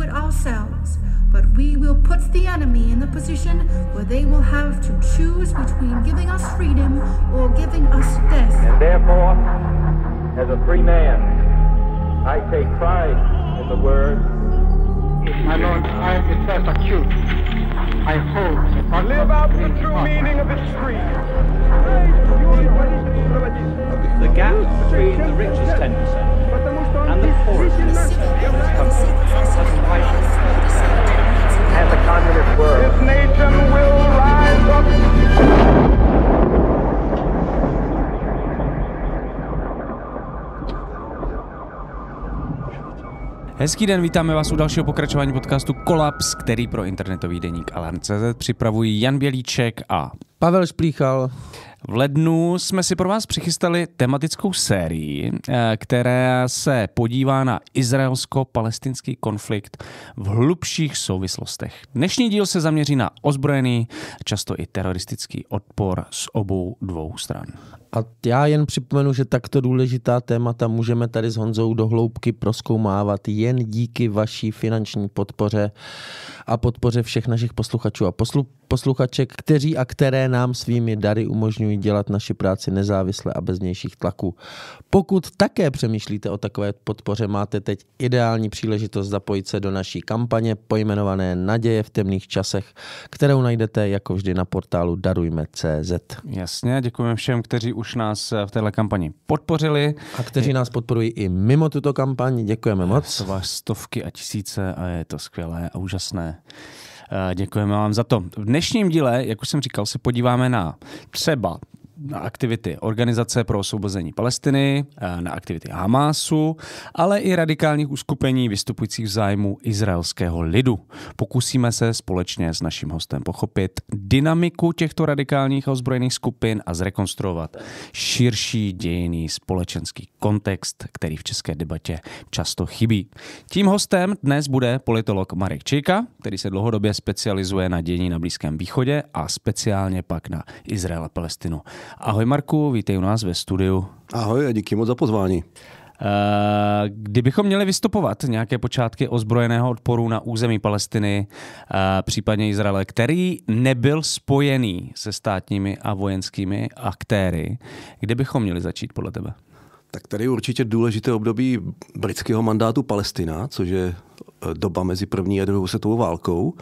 it ourselves, but we will put the enemy in the position where they will have to choose between giving us freedom or giving us death. And therefore, as a free man, I take pride in the word. My Lord, I am itself acute. I hope I live out the true meaning of its creed. The gap between the richest 10% Hezký den, vítáme vás u dalšího pokračování podcastu Kolaps, který pro internetový deník Alarm.cz připravují Jan Bělíček a Pavel Šplíchal. V lednu jsme si pro vás přichystali tematickou sérii, eh, která se podívá na izraelsko-palestinský konflikt v hlubších souvislostech. Dnešní díl se zaměří na ozbrojený, často i teroristický odpor z obou dvou stran. A já jen připomenu, že takto důležitá témata můžeme tady s Honzou dohloubky proskoumávat jen díky vaší finanční podpoře a podpoře všech našich posluchačů a poslu- posluchaček, kteří a které nám svými dary umožňují dělat naši práci nezávisle a bez vnějších tlaků. Pokud také přemýšlíte o takové podpoře, máte teď ideální příležitost zapojit se do naší kampaně pojmenované Naděje v temných časech, kterou najdete jako vždy na portálu darujme.cz. Jasně, děkujeme všem, kteří už nás v této kampani podpořili. A kteří nás podporují i mimo tuto kampaň. Děkujeme moc. To vás stovky a tisíce a je to skvělé a úžasné. Eh, děkujeme vám za to. V dnešním díle, jak už jsem říkal, se podíváme na třeba na aktivity Organizace pro osvobození Palestiny, eh, na aktivity Hamásu, ale i radikálních uskupení vystupujících v zájmu izraelského lidu. Pokusíme se společně s naším hostem pochopit dynamiku těchto radikálních a ozbrojených skupin a zrekonstruovat širší dějiný společenský kontext, který v české debatě často chybí. Tím hostem dnes bude politolog Marek Čejka, který se dlouhodobě specializuje na dění na Blízkém východě a speciálně pak na Izrael a Palestinu. Ahoj Marku, vítej u nás ve studiu. Ahoj a díky moc za pozvání. Eh, kdybychom měli vystupovat nějaké počátky ozbrojeného odporu na území Palestiny, eh, případně Izraele, který nebyl spojený se státními a vojenskými aktéry, kde bychom měli začít podle tebe? Tak tady je určitě důležité období britského mandátu Palestina, což je eh, doba mezi první a druhou světovou válkou.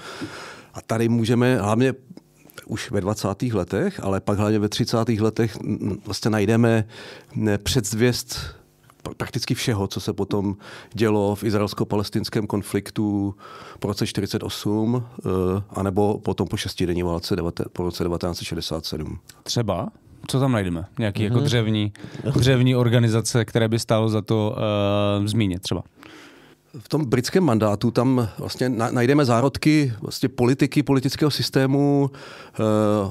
A tady můžeme hlavně už ve 20. letech, ale pak hlavně ve 30. letech vlastně najdeme předzvěst prakticky všeho, co se potom dělo v izraelsko-palestinském konfliktu po roce 48, eh, anebo potom po šestidenní válce po roce 1967. Třeba? Co tam najdeme? Nějaký mm-hmm. jako mhm. dřevní, dřevní organizace, které by stálo za to uh, zmínit třeba? v tom britském mandátu tam vlastně najdeme zárodky vlastně politiky, politického systému eh,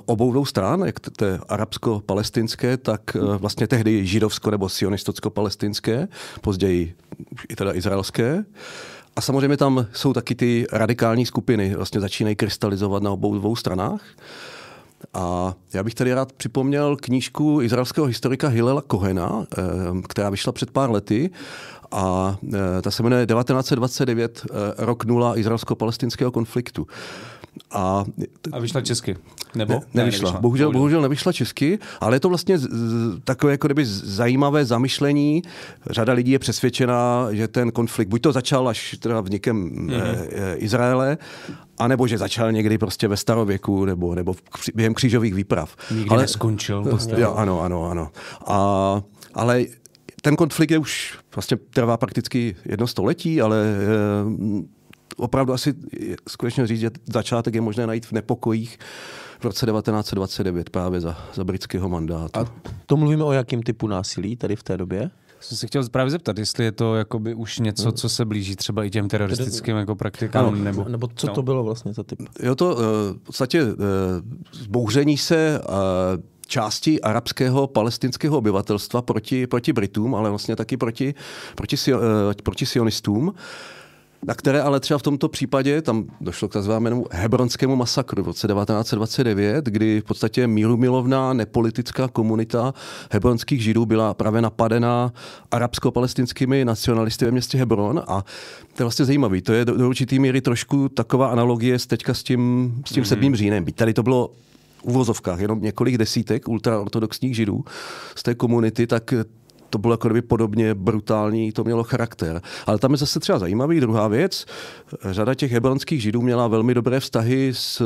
obou dvou stran, jak té arabsko-palestinské, tak eh, vlastně tehdy židovsko- nebo sionistocko-palestinské, později i teda izraelské. A samozřejmě tam jsou taky ty radikální skupiny, vlastně začínají krystalizovat na obou dvou stranách. A já bych tady rád připomněl knížku izraelského historika Hillela Kohena, eh, která vyšla před pár lety a eh, ta se jmenuje 1929 eh, rok nula izraelsko-palestinského konfliktu. A, a vyšla česky? Nebo? Ne, nevyšla. nevyšla. Bohužel, bohužel nevyšla česky, ale je to vlastně z, z, takové jako kdyby zajímavé zamyšlení. Řada lidí je přesvědčená, že ten konflikt buď to začal až teda vnikem mm-hmm. e, eh, eh, Izraele, anebo že začal někdy prostě ve starověku nebo, nebo v, během křížových výprav. Nikdy ale, neskončil. Vlastně. Jo, ano, ano, ano. A, ale ten konflikt je už vlastně trvá prakticky jedno století, ale eh, opravdu asi skutečně říct, že začátek je možné najít v nepokojích v roce 1929 právě za, za britského mandátu. A to mluvíme o jakém typu násilí tady v té době? Jsem se chtěl právě zeptat, jestli je to jakoby už něco, co se blíží třeba i těm teroristickým jako praktikám. Ano, nebo, nebo co no. to bylo vlastně za typ? Jo, to eh, v podstatě eh, zbouření se eh, části arabského palestinského obyvatelstva proti, proti Britům, ale vlastně taky proti, proti, proti sionistům. Uh, na které ale třeba v tomto případě, tam došlo k takzvanému hebronskému masakru v roce 1929, kdy v podstatě mírumilovná nepolitická komunita hebronských židů byla právě napadená arabsko-palestinskými nacionalisty ve městě Hebron a to je vlastně zajímavé. To je do, do určitý míry trošku taková analogie s teďka s tím, s tím mm-hmm. 7. říjnem. Tady to bylo uvozovkách jenom několik desítek ultraortodoxních židů z té komunity, tak to bylo jako kdyby podobně brutální, to mělo charakter. Ale tam je zase třeba zajímavý druhá věc. Řada těch hebronských židů měla velmi dobré vztahy s,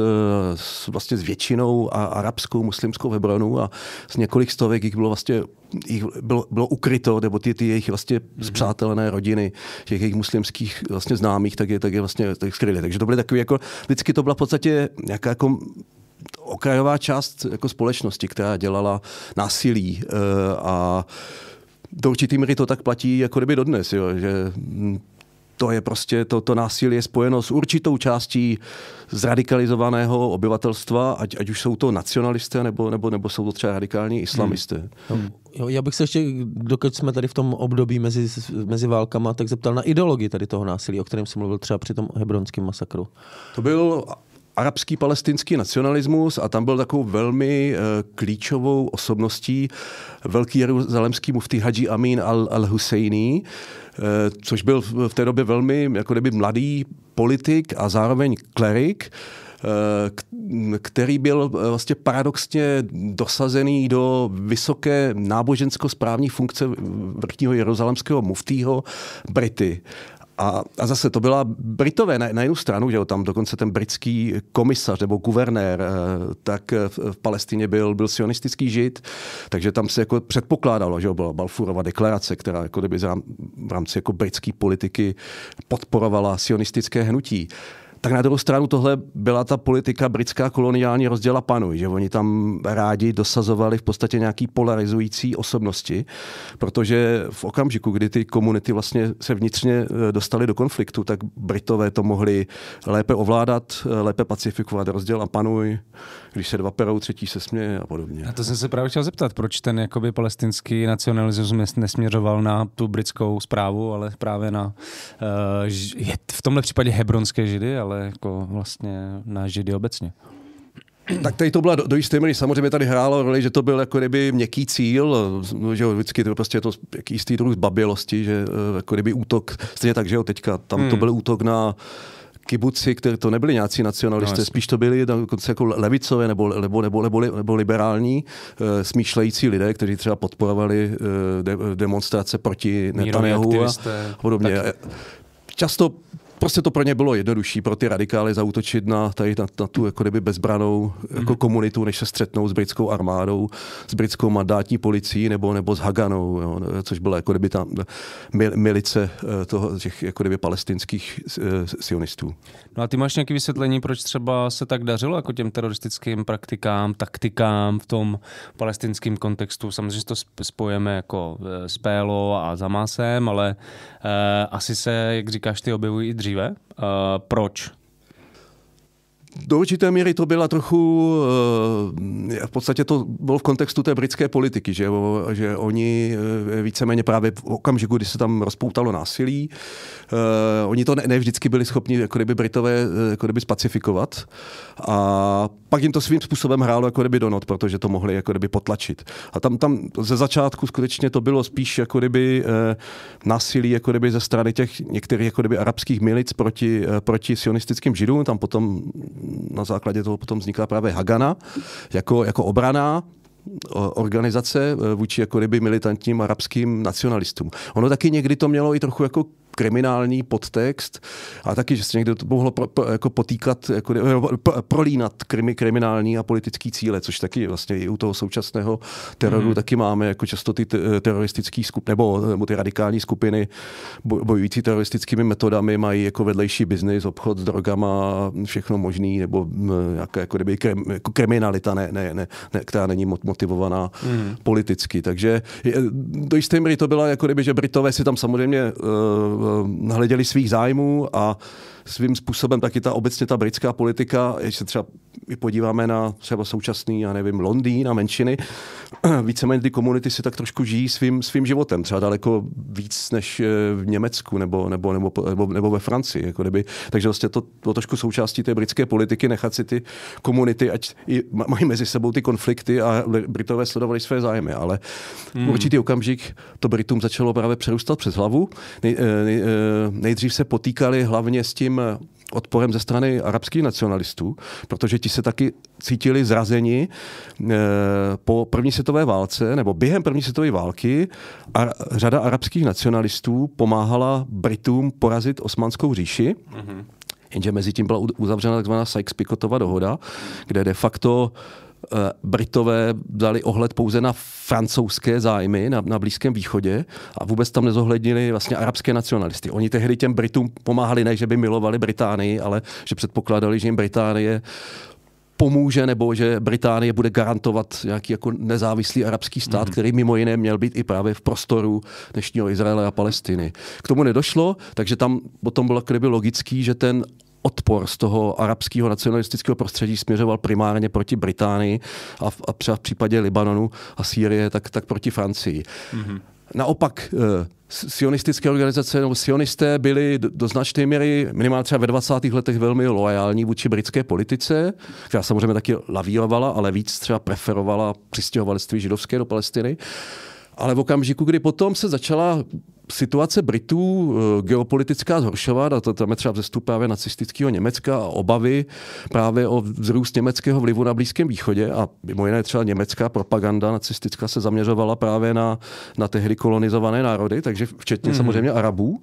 s vlastně s většinou a arabskou, muslimskou Hebronu a z několik stovek jich bylo vlastně jich bylo, bylo ukryto, nebo ty, ty jejich vlastně mm-hmm. zpřátelené rodiny, těch jejich muslimských vlastně známých, tak je, tak je vlastně tak skryli. Takže to byly takový jako, vždycky to byla v podstatě nějaká jako okrajová část jako společnosti, která dělala násilí uh, a do určitý míry to tak platí jako kdyby dodnes, jo, že hm, to je prostě, to, to násilí je spojeno s určitou částí zradikalizovaného obyvatelstva, ať, ať už jsou to nacionalisté, nebo, nebo, nebo jsou to třeba radikální hmm. islamisté. Hmm. Jo, já bych se ještě, dokud jsme tady v tom období mezi, mezi válkama, tak zeptal na ideologii tady toho násilí, o kterém jsem mluvil třeba při tom hebronském masakru. To byl arabský palestinský nacionalismus a tam byl takovou velmi eh, klíčovou osobností velký jeruzalemský muftý Haji Amin al-Husseini, eh, což byl v té době velmi jako kdyby mladý politik a zároveň klerik, eh, který byl vlastně paradoxně dosazený do vysoké nábožensko-správní funkce vrchního jeruzalemského muftího Brity. A, a zase to byla Britové na, na jednu stranu, že jo, tam dokonce ten britský komisař nebo guvernér, eh, tak eh, v, v Palestině byl, byl sionistický žid, takže tam se jako předpokládalo, že jo, byla Balfourova deklarace, která jako kdyby v rámci jako britské politiky podporovala sionistické hnutí. Tak na druhou stranu tohle byla ta politika britská koloniální rozděla panuj, že oni tam rádi dosazovali v podstatě nějaký polarizující osobnosti, protože v okamžiku, kdy ty komunity vlastně se vnitřně eh, dostaly do konfliktu, tak Britové to mohli lépe ovládat, eh, lépe pacifikovat, rozděl a panuj, když se dva perou, třetí se směje a podobně. A to jsem se právě chtěl zeptat, proč ten jakoby palestinský nacionalismus nesměřoval na tu britskou zprávu, ale právě na uh, v tomhle případě hebronské židy, ale ale jako vlastně na židy obecně. Tak tady to byla do, do jisté míry samozřejmě tady hrálo roli, že to byl jako kdyby měkký cíl, že jo, vždycky to je prostě to jaký jistý druh zbabělosti, že eh, jako kdyby útok, stejně tak, že jo, teďka tam hmm. to byl útok na kibuci, které to nebyli nějací nacionalisté, no, spíš to byli dokonce jako levicové nebo, nebo, nebo, nebo, nebo liberální e, smýšlející lidé, kteří třeba podporovali e, de, demonstrace proti Netanyahu a, a podobně. Tak. Často prostě to pro ně bylo jednodušší, pro ty radikály zautočit na, tady, na, na tu jako kdyby bezbranou jako mm komunitu, než se střetnou s britskou armádou, s britskou mandátní policií nebo, nebo s Haganou, jo, což byla jako kdyby ta milice eh, toho, těch jako kdyby palestinských eh, sionistů. No a ty máš nějaké vysvětlení, proč třeba se tak dařilo jako těm teroristickým praktikám, taktikám v tom palestinském kontextu? Samozřejmě to spojeme jako eh, s Pélo a Zamásem, ale eh, asi se, jak říkáš, ty objevují i dřív dříve. Uh, proč? Do určité míry to byla trochu, eh, v podstatě to bylo v kontextu té britské politiky, že, že oni eh, víceméně právě v okamžiku, kdy se tam rozpoutalo násilí, oni to ne, ne vždycky byli schopni jako kdyby Britové jako kdyby spacifikovat a pak jim to svým způsobem hrálo jako kdyby donot, protože to mohli jako kdyby potlačit. A tam, tam ze začátku skutečně to bylo spíš jako kdyby e, násilí jako kdyby ze strany těch některých jako kdyby arabských milic proti, e, proti sionistickým židům. Tam potom na základě toho potom vznikla právě Hagana jako, jako obrana eh, organizace vůči jako kdyby militantním arabským nacionalistům. Ono taky někdy to mělo i trochu jako kriminální podtext a taky, že se někdo to mohlo pro, pro, jako potýkat, jako, pro, prolínat krimi, kriminální a politický cíle, což taky vlastně i u toho současného teroru mm taky máme jako často ty teroristické skupiny nebo, nebo ty radikální skupiny bojující teroristickými metodami mají jako vedlejší biznis, obchod s drogama, všechno možný, nebo nějaká jako, kdyby, krim, jako kriminalita, ne, ne, ne, ne, která není motivovaná mm politicky. Takže do jisté míry to byla jako kdyby, že Britové si tam samozřejmě eh, Eh, hleděli svých zájmů a svým způsobem taky ta obecně ta britská politika, když se třeba podíváme na třeba současný, já nevím, Londýn a menšiny, víceméně ty komunity si tak trošku žijí svým, svým životem, třeba daleko víc než eh, v Německu nebo, nebo, nebo, nebo, nebo ve Francii. Jako kdyby. Takže vlastně to, to trošku součástí té britské politiky, nechat si ty komunity, ať i mají mezi sebou ty konflikty a Britové sledovali své zájmy, ale hmm. určitý okamžik to Britům začalo právě přerůstat přes hlavu. Nej, eh, nej, eh, nejdřív se potýkali hlavně s tím, velkým eh, odporem ze strany arabských nacionalistů, protože ti se taky cítili zrazeni eh, po první světové válce nebo během první světové války a řada arabských nacionalistů pomáhala Britům porazit osmanskou říši. Mm-hmm. Jenže mezi tím byla uzavřena tzv. Sykes-Picotova dohoda, kde de facto Eh, Britové dali ohled pouze na francouzské zájmy na, na Blízkém východě a vůbec tam nezohlednili vlastně arabské nacionalisty. Oni tehdy těm Britům pomáhali, ne že by milovali Británii, ale že předpokládali, že jim Británie pomůže nebo že Británie bude garantovat nějaký jako nezávislý arabský stát, mm-hmm. který mimo jiné měl být i právě v prostoru dnešního Izraele a Palestiny. K tomu nedošlo, takže tam potom bylo logický, že ten odpor z toho arabského nacionalistického prostředí směřoval primárně proti Británii a, v, a třeba v případě Libanonu a Sýrie, tak, tak proti Francii. Mm-hmm. Naopak eh, sionistické organizace nebo sionisté byli do značné míry minimálně třeba ve 20. letech velmi loajální vůči britské politice, která samozřejmě taky lavírovala, ale víc třeba preferovala přistěhovalství židovské do Palestiny. Ale v okamžiku, kdy potom se začala situace Britů eh, geopolitická zhoršovat, a to tam je třeba vzestup právě nacistického Německa a obavy právě o vzrůst německého vlivu na Blízkém východě a mimo jiné třeba německá propaganda nacistická se zaměřovala právě na, na tehdy kolonizované národy, takže včetně mm-hmm. samozřejmě Arabů.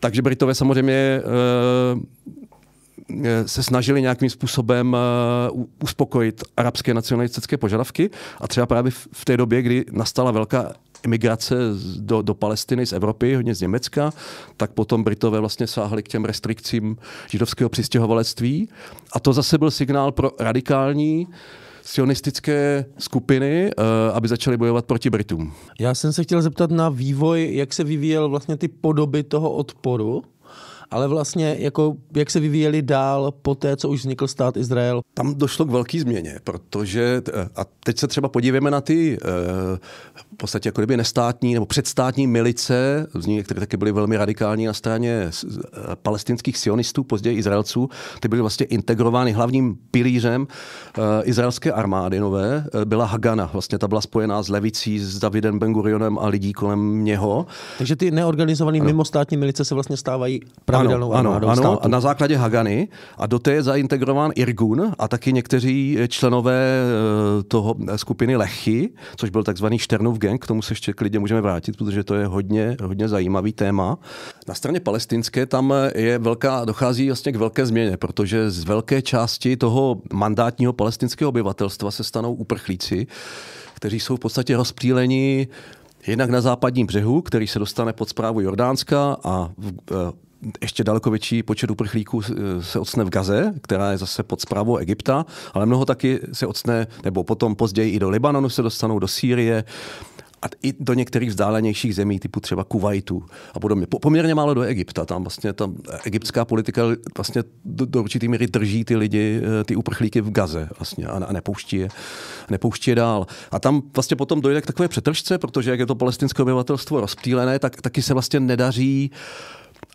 Takže Britové samozřejmě eh, eh, se snažili nějakým způsobem uspokojit arabské nacionalistické požadavky a třeba právě v té době, kdy nastala velká emigrace do, do Palestiny z Evropy, hodně z Německa, tak potom Britové vlastně sáhli k těm restrikcím židovského přistěhovalectví. A to zase byl signál pro radikální sionistické skupiny, eh, aby začaly bojovat proti Britům. Já jsem se chtěl zeptat na vývoj, jak se vyvíjel vlastně ty podoby toho odporu ale vlastně jako jak se vyvíjeli dál po té, co už vznikl stát Izrael? Tam došlo k velké změně, protože, eh, a teď se třeba podívejme na ty eh, v podstatě jako kdyby nestátní nebo předstátní milice, z nich, které taky byly velmi radikální na straně eh, palestinských sionistů, později Izraelců, ty byly vlastně integrovány hlavním pilířem izraelské armády nové, byla Hagana, vlastně ta byla spojená s levicí, s Davidem Ben Gurionem a lidí kolem něho. Takže ty neorganizované mimostátní milice se vlastně stávají právě ano, ano, ano, na základě Hagany a do té je zaintegrován Irgun a taky někteří eh, členové eh, toho eh, skupiny Lechy, což byl takzvaný Šternův gang, k tomu se ještě klidně můžeme vrátit, protože to je hodně, hodně zajímavý téma. Na straně palestinské tam je velká, dochází vlastně k velké změně, protože z velké části toho mandátního palestinského obyvatelstva se stanou uprchlíci, kteří jsou v podstatě rozpříleni jednak na západním břehu, který se dostane pod zprávu Jordánska a v, ještě daleko větší počet uprchlíků eh, se odsne v Gaze, která je zase pod zprávou Egypta, ale mnoho taky se odsne, nebo potom později i do Libanonu se dostanou, do Sýrie a i do některých vzdálenějších zemí, typu třeba Kuwaitu a podobně. Po, poměrně málo do Egypta. Tam vlastně ta egyptská politika vlastně do, do určitý míry drží ty lidi, eh, ty uprchlíky v Gaze vlastně a, a nepouští, je, nepouští je dál. A tam vlastně potom dojde k takové přetržce, protože jak je to palestinské obyvatelstvo rozptýlené, tak taky se vlastně nedaří uh,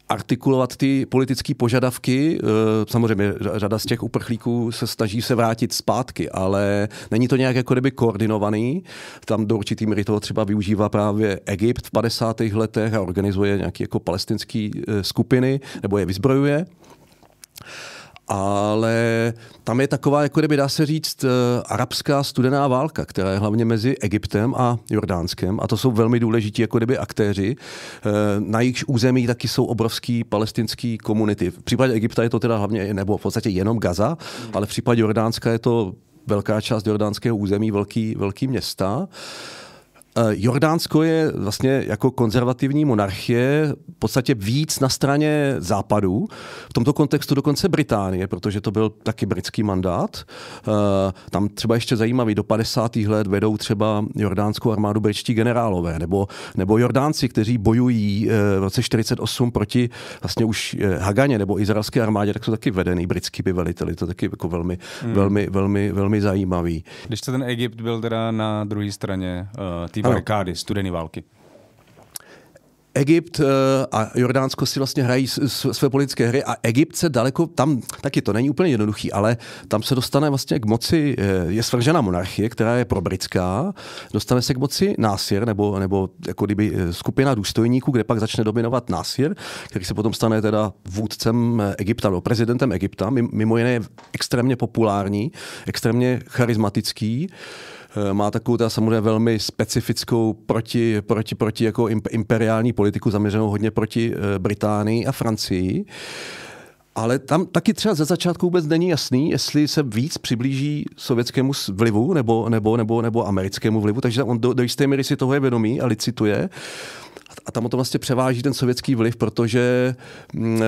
artikulovat ty politické požadavky. Eh, samozřejmě řada z těch uprchlíků se snaží se vrátit zpátky, ale není to nějak jako kdyby koordinovaný. Tam do určitý míry toho třeba využívá právě Egypt v 50. letech a organizuje nějaké jako palestinské eh, skupiny nebo je vyzbrojuje ale tam je taková, jako kdyby dá se říct, eh, arabská studená válka, která je hlavně mezi Egyptem a Jordánskem a to jsou velmi důležití jako kdyby aktéři. Eh, na jejich území taky jsou obrovský palestinský komunity. V případě Egypta je to teda hlavně, nebo v podstatě jenom Gaza, ale v případě Jordánska je to velká část jordánského území, velký, velký města. Uh, Eh, Jordánsko je vlastně jako konzervativní monarchie v podstatě víc na straně západu, v tomto kontextu dokonce Británie, protože to byl taky britský mandát. Eh, tam třeba ještě zajímavý, do 50. let vedou třeba jordánskou armádu britští generálové, nebo, nebo Jordánci, kteří bojují eh, v roce 48 proti vlastně už Haganě nebo izraelské armádě, tak jsou taky vedený britskými veliteli. To je taky jako velmi, hmm. velmi, velmi, velmi zajímavý. Když se ten Egypt byl teda na druhé straně uh, barikády, ano. studené války. Egypt eh, a Jordánsko si vlastně hrají své politické hry a Egypt se daleko, tam taky to není úplně jednoduchý, ale tam se dostane vlastně k moci, eh, je svržena monarchie, která je probritská, dostane se k moci Násir, nebo, nebo jako kdyby eh, skupina důstojníků, kde pak začne dominovat Násir, který se potom stane teda vůdcem Egypta, nebo prezidentem Egypta, mimo jiné je extrémně populární, extrémně charismatický. Eh, má takovou teda samozřejmě velmi specifickou proti, proti, proti jako imperiální politiku zaměřenou hodně proti eh, Británii a Francii. Ale tam taky třeba ze začátku vůbec není jasný, jestli se víc přiblíží sovětskému vlivu nebo, nebo, nebo, nebo americkému vlivu, takže on do, do jisté míry si toho je vědomý a licituje. Uh, a tam o to vlastně převáží ten sovětský vliv, protože e,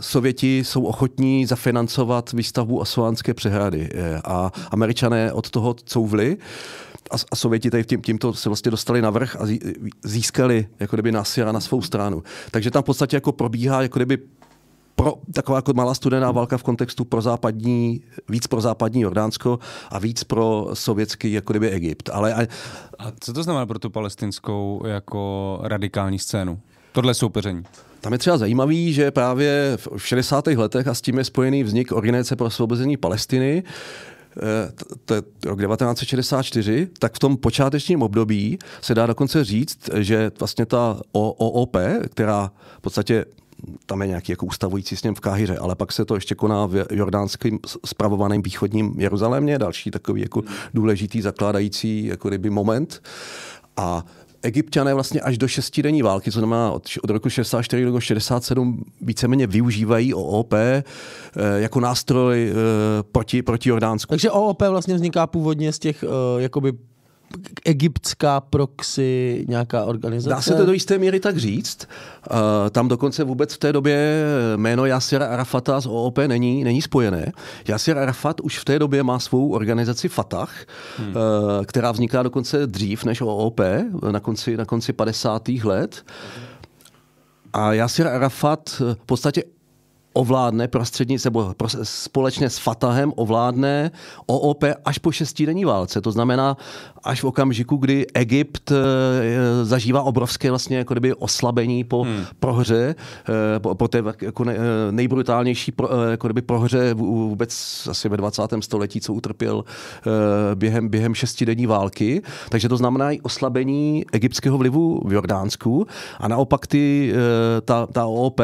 Sověti jsou ochotní zafinancovat výstavbu Asovánské přehrady eh, a Američané od toho couvli a, a Sověti tady tím, tímto se vlastně dostali na vrch a získali jako kdyby na svou stranu. Takže tam v podstatě jako probíhá jako kdyby pro, taková jako malá studená válka v kontextu pro západní, víc pro západní Jordánsko a víc pro sovětský, jako kdyby Egypt. Ale, a... a co to znamená pro tu palestinskou jako radikální scénu? Tohle soupeření. Tam je třeba zajímavý, že právě v 60. letech a s tím je spojený vznik Organizace pro osvobození Palestiny, eh, to je rok 1964, tak v tom počátečním období se dá dokonce říct, že vlastně ta OOP, která v podstatě tam je nějaký jako ustavující sněm v Káhyře, ale pak se to ještě koná v jordánským spravovaném východním Jeruzalémě, další takový jako důležitý zakládající jako ryby moment. A Egyptiané vlastně až do šestidenní války, co znamená od, od roku 64 do roku 67, víceméně využívají OOP e, eh, jako nástroj e, proti, proti Jordánsku. Takže OOP vlastně vzniká původně z těch e, jakoby egyptská proxy nějaká organizace? Dá se to do jisté míry tak říct. Uh, tam dokonce vůbec v té době jméno Yasser Arafata z OOP není, není spojené. Yasser Arafat už v té době má svou organizaci Fatah, hmm. uh, která vzniká dokonce dřív než OOP, na konci, na konci 50. let. A Yasser Arafat v podstatě ovládne prostřední sebo společně s Fatahem ovládne OOP až po šestidenní válce. To znamená až v okamžiku, kdy Egypt eh, zažívá obrovské vlastně jako kdyby oslabení po hmm. prohře, eh, po, po té jako eh, nejbrutálnější pro, jako kdyby prohře vůbec asi ve 20. století, co utrpěl během, během šestidenní války. Takže to znamená i oslabení egyptského vlivu v Jordánsku a naopak ty, ta, ta OOP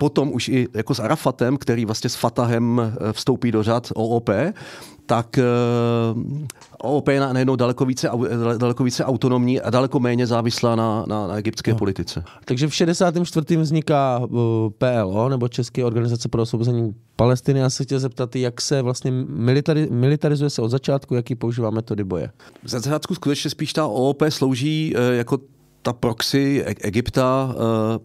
potom už i jako s Arafatem, který vlastně s Fatahem eh, vstoupí do řad OOP, tak eh, OOP je najednou daleko více, daleko více autonomní a daleko méně závislá na, na, na egyptské no. politice. Takže v 64. vzniká eh, PLO, nebo České organizace pro osvobození Palestiny. Já se chtěl zeptat, jak se vlastně militari, militarizuje se od začátku, jaký používá metody boje? Za začátku skutečně spíš ta OOP slouží jako ta proxy e- Egypta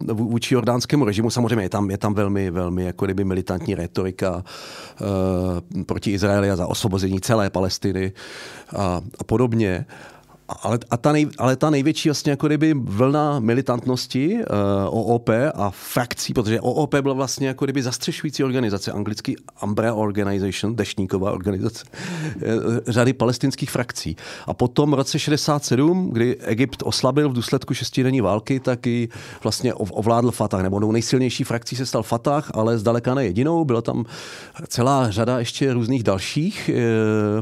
eh, vůči jordánskému režimu, samozřejmě je tam, je tam velmi, velmi jako kdyby militantní retorika eh, proti Izraeli a za osvobození celé Palestiny a, a podobně. Ale, a ta nej, ale ta největší vlastně jako kdyby vlna militantnosti uh, eh, OOP a frakcí, protože OOP byla vlastně jako kdyby zastřešující organizace, anglicky Umbrella Organization, dešníková organizace, eh, řady palestinských frakcí. A potom v roce 67, kdy Egypt oslabil v důsledku šestidenní války, tak i vlastně ovládl Fatah, nebo nejsilnější frakcí se stal Fatah, ale zdaleka ne jedinou, byla tam celá řada ještě různých dalších. Uh,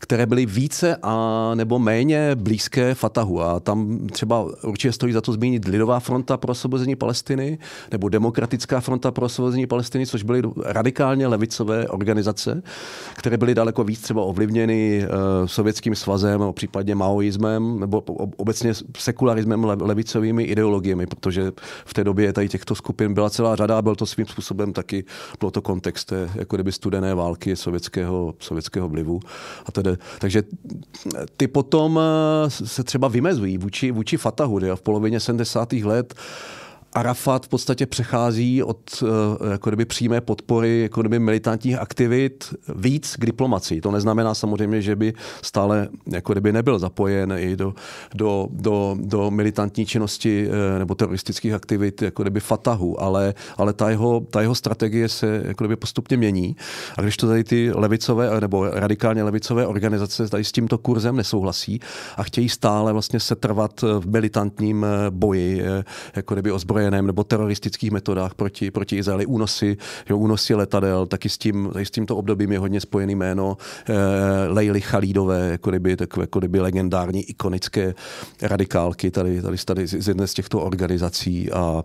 které byly více a nebo méně blízké Fatahu. A tam třeba určitě stojí za to zmínit Lidová fronta pro osvobození Palestiny nebo Demokratická fronta pro osvobození Palestiny, což byly radikálně levicové organizace, které byly daleko víc třeba ovlivněny eh, sovětským svazem, případně maoismem nebo obecně sekularismem levicovými ideologiemi, protože v té době tady těchto skupin byla celá řada a byl to svým způsobem taky, bylo to kontext jako kdyby studené války sovětského, sovětského vlivu a tedy Eh, takže eh, ty potom eh, se třeba vymezují vůči, vůči Fatahu. V polovině 70. let Arafat v podstatě přechází od eh, jako kdyby, přímé podpory jako kdyby, militantních aktivit víc k diplomacii. To neznamená samozřejmě, že by stále jako kdyby, nebyl zapojen i do, do, do, do militantní činnosti eh, nebo teroristických aktivit jako kdyby, Fatahu, ale, ale ta, jeho, ta jeho strategie se jako kdyby, postupně mění. A když to tady ty levicové eh, nebo radikálně levicové organizace tady s tímto kurzem nesouhlasí a chtějí stále vlastně setrvat v militantním boji jako kdyby, ozbrojené ozbrojeném nebo teroristických metodách proti, proti Izraeli, únosy, jo, únosy letadel, taky s, tím, s tímto obdobím je hodně spojený jméno eh, Leily Chalídové, jako kdyby, takové, jako kdyby legendární ikonické radikálky tady, tady, tady z jedné z těchto organizací. A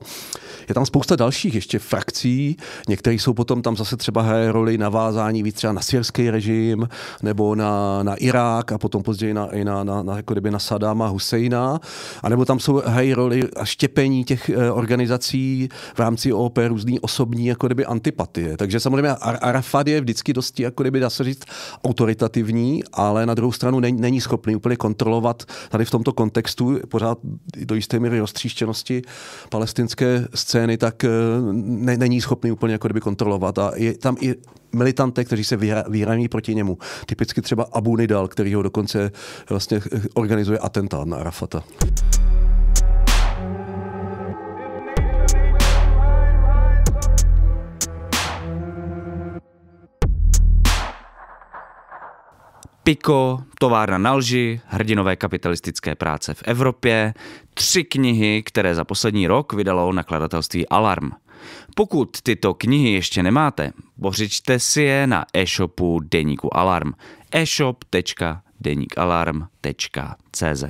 je tam spousta dalších ještě frakcí, některé jsou potom tam zase třeba hraje roli navázání víc třeba na syrský režim nebo na, na Irák a potom později na, i na, na, na, jako kdyby na Sadáma Husejna, anebo tam jsou hrají roli a štěpení těch eh, organizací v rámci OP různý osobní jako kdyby antipatie. Takže samozřejmě Arafat je vždycky dosti jako kdyby dá se říct autoritativní, ale na druhou stranu není, není schopný úplně kontrolovat tady v tomto kontextu pořád do jisté míry roztříštěnosti palestinské scény, tak eh, ne, není schopný úplně jako kdyby kontrolovat. A je tam i militante, kteří se výhraní proti němu. Typicky třeba Abu Nidal, který ho dokonce vlastně eh, organizuje atentát na Arafata. Piko, Továrna na lži, Hrdinové kapitalistické práce v Evropě, tři knihy, které za poslední rok vydalo nakladatelství Alarm. Pokud tyto knihy ještě nemáte, pořičte si je na e-shopu Deníku Alarm. e-shop.denikalarm.cz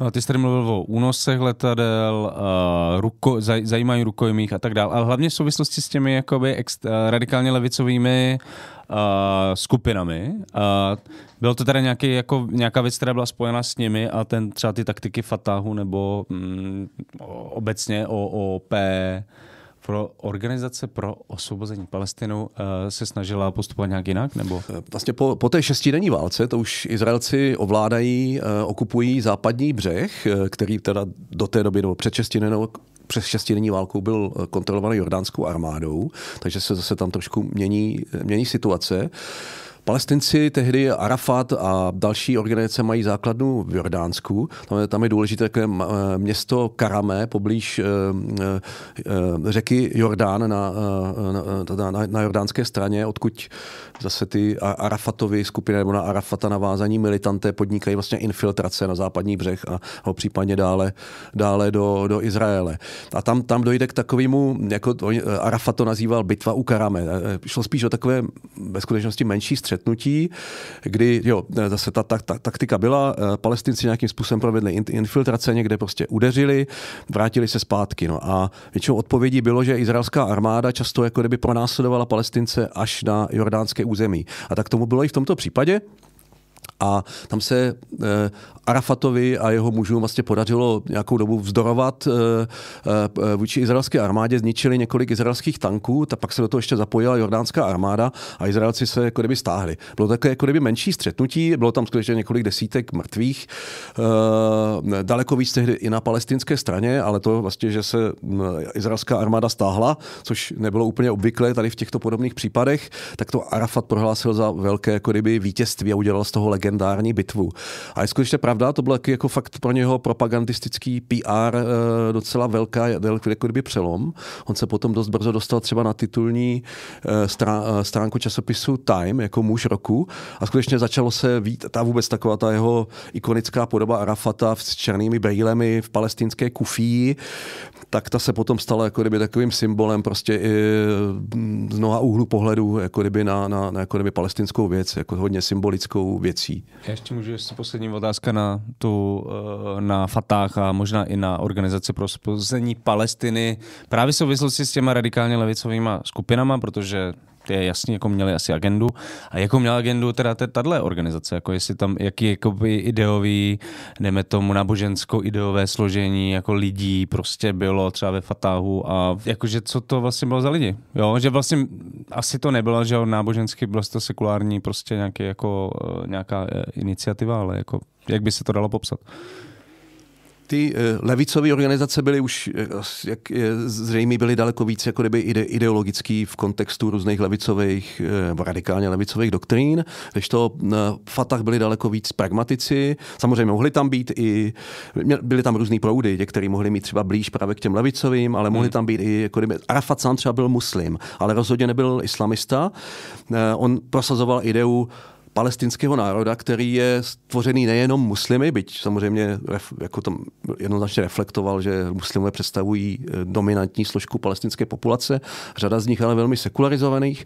No a ty jsi tady mluvil o únosech letadel, uh, ruko, zaj, zajímají rukojmích a tak dále, ale hlavně v souvislosti s těmi jakoby ex, uh, eh, radikálně levicovými uh, skupinami. Uh, byl to teda nějaký, jako, nějaká věc, která byla spojena s nimi a ten třeba ty taktiky Fatahu nebo mm, obecně OOP, pro organizace pro osvobození Palestinu eh, se snažila postupovat nějak jinak? Nebo? Eh, vlastně po, po té šestidenní válce to už Izraelci ovládají, eh, okupují západní břeh, který teda do té doby nebo před šestidenou, přes šestidenní válkou byl kontrolovaný jordánskou armádou, takže se zase tam trošku mění, mění situace. Uh, Palestinci tehdy, Arafat a další organizace mají základnu v Jordánsku. Tam je, tam je důležité takové eh, město Karame poblíž eh, eh, řeky Jordán na, na, na, na jordánské straně, odkud zase ty Arafatovy skupiny nebo na Arafata navázaní militanté podnikají vlastně infiltrace na západní břeh a ho případně dále, dále do, do Izraele. A tam, tam dojde k takovému, jako to, Arafat to nazýval bitva u Karame. Šlo spíš o takové ve skutečnosti menší střed střetnutí, kdy jo, zase ta, ta, ta taktika byla, eh, palestinci nějakým způsobem provedli infiltrace, někde prostě udeřili, vrátili se zpátky. No a většinou odpovědí bylo, že izraelská armáda často jako kdyby pronásledovala palestince až na jordánské území. A tak tomu bylo i v tomto případě. A tam se eh, Arafatovi a jeho mužům vlastně podařilo nějakou dobu vzdorovat eh, eh, vůči izraelské armádě, zničili několik izraelských tanků, Ta pak se do toho ještě zapojila jordánská armáda a Izraelci se jako kdyby stáhli. Bylo takové jako kdyby menší střetnutí, bylo tam skutečně několik desítek mrtvých, eh, daleko víc tehdy i na palestinské straně, ale to vlastně, že se izraelská armáda stáhla, což nebylo úplně obvyklé tady v těchto podobných případech, tak to Arafat prohlásil za velké jako kdyby vítězství a udělal z toho legendu legendární bitvu. A je skutečně pravda, to byl jako fakt pro něho propagandistický PR eh, docela velká, jako, jako kdyby přelom. On se potom dost brzo dostal třeba na titulní eh, eh, stránku časopisu Time jako muž roku a skutečně začalo se vít ta vůbec taková ta jeho ikonická podoba Arafata s černými brýlemi v palestinské kufí tak ta se potom stala jako kdyby takovým symbolem prostě i mm, z mnoha úhlu pohledu jako kdyby na, na, na jako kdyby palestinskou věc, jako hodně symbolickou věcí. Já ještě můžu ještě poslední otázka na tu, eh, na Fatách a možná i na organizaci pro spození Palestiny. Právě v souvislosti s těma radikálně levicovými skupinama, protože ty jasně jako měli asi agendu. A jako měla agendu teda tahle organizace, jako jestli tam, jaký jakoby ideový, jdeme tomu nábožensko-ideové složení jako lidí prostě bylo třeba ve Fatahu a jakože co to vlastně bylo za lidi. Jo, že vlastně asi to nebylo, že nábožensky bylo to sekulární prostě nějaký, jako, eh, nějaká eh, iniciativa, ale jako, jak by se to dalo popsat? ty eh, levicové organizace byly už, eh, jak zřejmě byly daleko víc jako kdyby ideologický v kontextu různých levicových, eh, radikálně levicových doktrín, když to v Fatah byli daleko víc pragmatici. Samozřejmě mohli tam být i, byly tam různý proudy, které mohli mít třeba blíž právě k těm levicovým, ale mohli hmm. tam být i, jako kdyby, Arafat sám třeba byl muslim, ale rozhodně nebyl islamista. On prosazoval ideu palestinského národa, který je stvořený nejenom muslimy, byť samozřejmě ref, jako tam jednoznačně reflektoval, že muslimové představují eh, dominantní složku palestinské populace, řada z nich ale velmi sekularizovaných,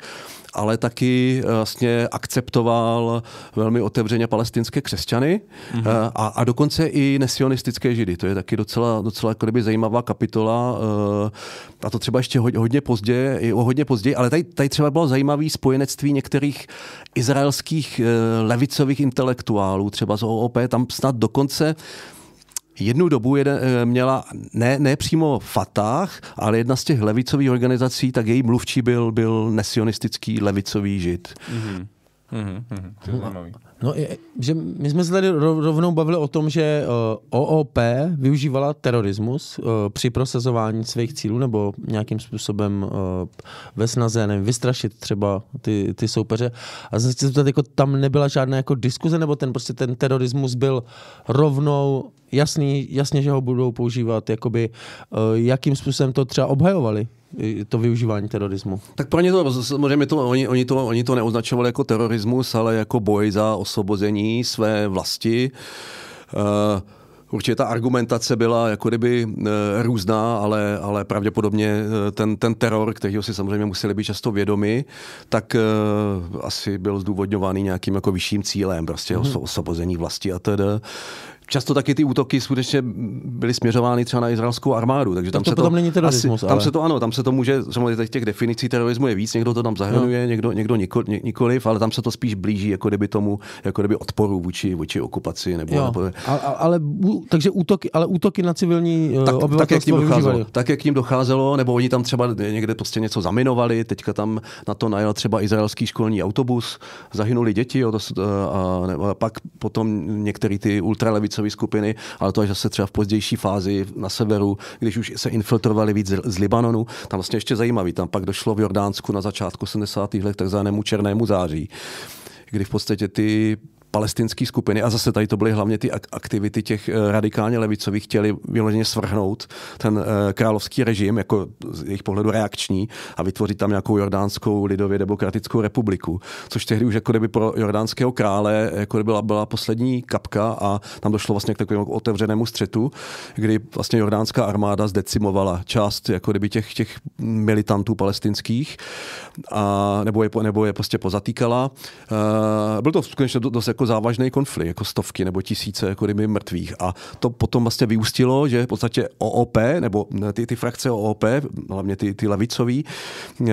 ale taky eh, vlastně akceptoval velmi otevřeně palestinské křesťany mm-hmm. a, a dokonce i nesionistické židy. To je taky docela, docela jako kdyby zajímavá kapitola a to třeba ještě hodně pozdě, hodně později, ale tady, tady třeba bylo zajímavé spojenectví některých izraelských Eh, levicových intelektuálů, třeba z OOP, tam snad dokonce Jednu dobu jeden, eh, měla, ne, ne přímo Fatah, ale jedna z těch levicových organizací, tak její mluvčí byl, byl nesionistický levicový žid. Mm-hmm. Mm-hmm, to je No, je, no že my jsme se tady rovnou bavili o tom, že uh, eh, OOP využívala terorismus uh, při prosazování svých cílů nebo nějakým způsobem uh, ve snaze nevím, vystrašit třeba ty, ty soupeře. A zase se zeptat, jako, tam nebyla žádná jako diskuze, nebo ten prostě ten terorismus byl rovnou jasný, jasně, že ho budou používat, jakoby, eh, jakým způsobem to třeba obhajovali to využívání terorismu. Tak pro ně to, samozřejmě to, oni, oni, to, oni to neoznačovali jako terorismus, ale jako boj za osvobození své vlasti. Uh, Určitě ta argumentace byla jako kdyby eh, různá, ale, ale pravděpodobně ten, ten teror, kterýho si samozřejmě museli být často vědomi, tak uh, asi byl zdůvodňovaný nějakým jako vyšším cílem, prostě hmm. osvobození vlasti a tedy často taky ty útoky skutečně byly směřovány třeba na izraelskou armádu. Takže no tam tak to se potom to, není terorismus. Asi, ale... Tam se to ano, tam se to může, samozřejmě těch definicí terorismu je víc, někdo to tam zahrnuje, no. někdo, někdo nikol, ně, nikoliv, ale tam se to spíš blíží jako kdyby tomu, jako kdyby odporu vůči, vůči okupaci. Nebo, nebo... A, a, ale, takže útoky, ale útoky na civilní eh, tak, tak, jak tím docházelo, tak, jak k ním docházelo, nebo oni tam třeba někde prostě něco zaminovali, teďka tam na to najel třeba izraelský školní autobus, zahynuli děti, jo, to, a, a, a, pak potom některý ty ultralevice levicové skupiny, ale to až zase třeba v pozdější fázi na severu, když už se infiltrovali víc z Libanonu, tam vlastně ještě zajímavý, tam pak došlo v Jordánsku na začátku 70. let takzvanému černému září, kdy v podstatě ty palestinské skupiny, a zase tady to byly hlavně ty aktivity těch eh, radikálně levicových, chtěli vyloženě svrhnout ten eh, královský režim, jako z jejich pohledu reakční, a vytvořit tam nějakou jordánskou lidově demokratickou republiku, což tehdy už jako kdyby pro jordánského krále jako byla, byla poslední kapka a tam došlo vlastně k takovému otevřenému střetu, kdy vlastně jordánská armáda zdecimovala část jako kdyby těch, těch militantů palestinských a, nebo, je, nebo je prostě pozatýkala. Uh, byl to skutečně dost jako jako závažný konflikt, jako stovky nebo tisíce jako ryby mrtvých. A to potom vlastně vyústilo, že v podstatě OOP, nebo ty, ty frakce OOP, hlavně ty, ty levicový,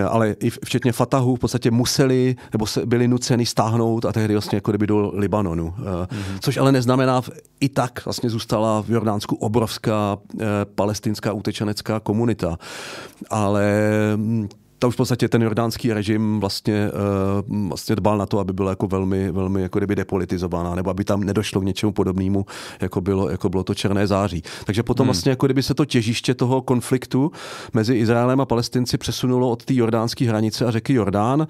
ale i včetně Fatahu v podstatě museli, nebo se, byli nuceni stáhnout a tehdy vlastně jako kdyby do Libanonu. Mm-hmm. Což ale neznamená, i tak vlastně zůstala v Jordánsku obrovská eh, palestinská utečenecká komunita. Ale hm, ta už v podstatě ten jordánský režim vlastně, uh, vlastně dbal na to, aby byla jako velmi, velmi jako kdyby depolitizovaná, nebo aby tam nedošlo k něčemu podobnému, jako bylo, jako bylo to Černé září. Takže potom hmm. vlastně jako kdyby se to těžiště toho konfliktu mezi Izraelem a Palestinci přesunulo od té jordánské hranice a řeky Jordán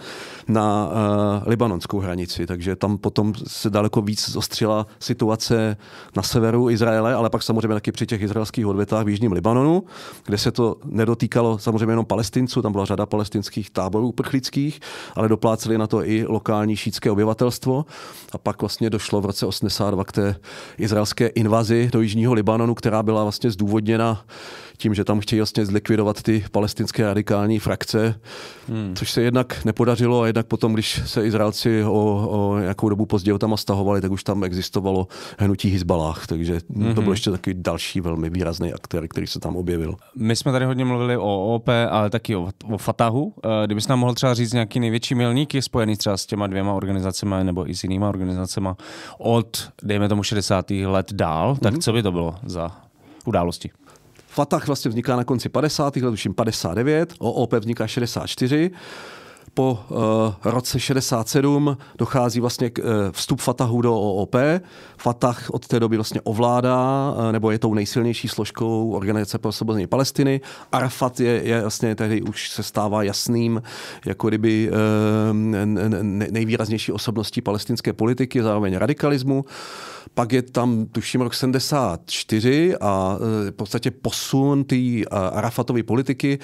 na uh, libanonskou hranici. Takže tam potom se daleko víc zostřila situace na severu Izraele, ale pak samozřejmě taky při těch izraelských odvětách v Jižním Libanonu, kde se to nedotýkalo samozřejmě jenom Palestinců, tam byla řada palestinských táborů uprchlických, ale dopláceli na to i lokální šítské obyvatelstvo. A pak vlastně došlo v roce 82 k té izraelské invazi do Jižního Libanonu, která byla vlastně zdůvodněna tím, že tam chtějí jasně zlikvidovat ty palestinské radikální frakce, hmm. což se jednak nepodařilo a jednak potom, když se Izraelci o, o nějakou dobu později tam stahovali, tak už tam existovalo hnutí Hizbalách, takže hmm. to byl mhm. ještě takový další velmi výrazný aktér, který se tam objevil. My jsme tady hodně mluvili o OP, ale taky o, o Fatahu. Eh, Kdybys nám mohl třeba říct nějaký největší milníky spojený třeba s těma dvěma organizacemi nebo i s jinýma organizacemi od, dejme tomu, 60. let dál, tak mhm. co by to bylo za události? Fatah vlastně vzniká na konci 50. let, už 59, OOP vzniká 64 po uh, roce 67 dochází vlastně k uh, vstup Fatahu do OOP. Fatah od té doby vlastně ovládá, uh, nebo je tou nejsilnější složkou Organizace pro osvobození Palestiny. Arafat je, je vlastně tehdy už se stává jasným, jako kdyby uh, nejvýraznější osobností palestinské politiky, zároveň radikalismu. Uh, pak je tam, tuším, rok 74 a e, v podstatě posun té e, Arafatové politiky.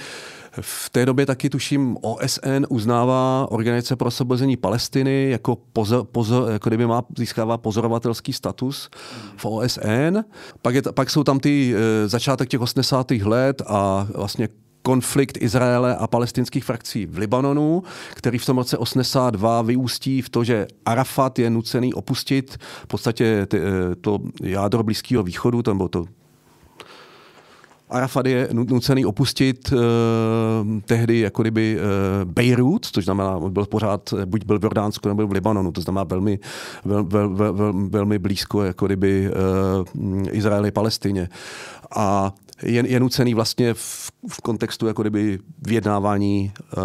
V té době taky, tuším, OSN uznává Organizace pro osvobození Palestiny jako, pozor, pozor, jako kdyby má, získává pozorovatelský status v OSN. Pak, je, pak jsou tam ty e, začátek těch 80. let a vlastně konflikt Izraele a palestinských frakcí v Libanonu, který v tom roce 82 vyústí v to, že Arafat je nucený opustit v podstatě eh, to jádro Blízkého východu, tam bylo to Arafat je nucený opustit eh, tehdy jako kdyby eh, Beirut, což znamená, on byl pořád, eh, buď byl v Jordánsku nebo byl v Libanonu, to znamená velmi, vel, vel, vel, velmi blízko jako kdyby eh, Izraeli Palestině. A je, je nucený vlastně v, v kontextu jako kdyby vyjednávání eh,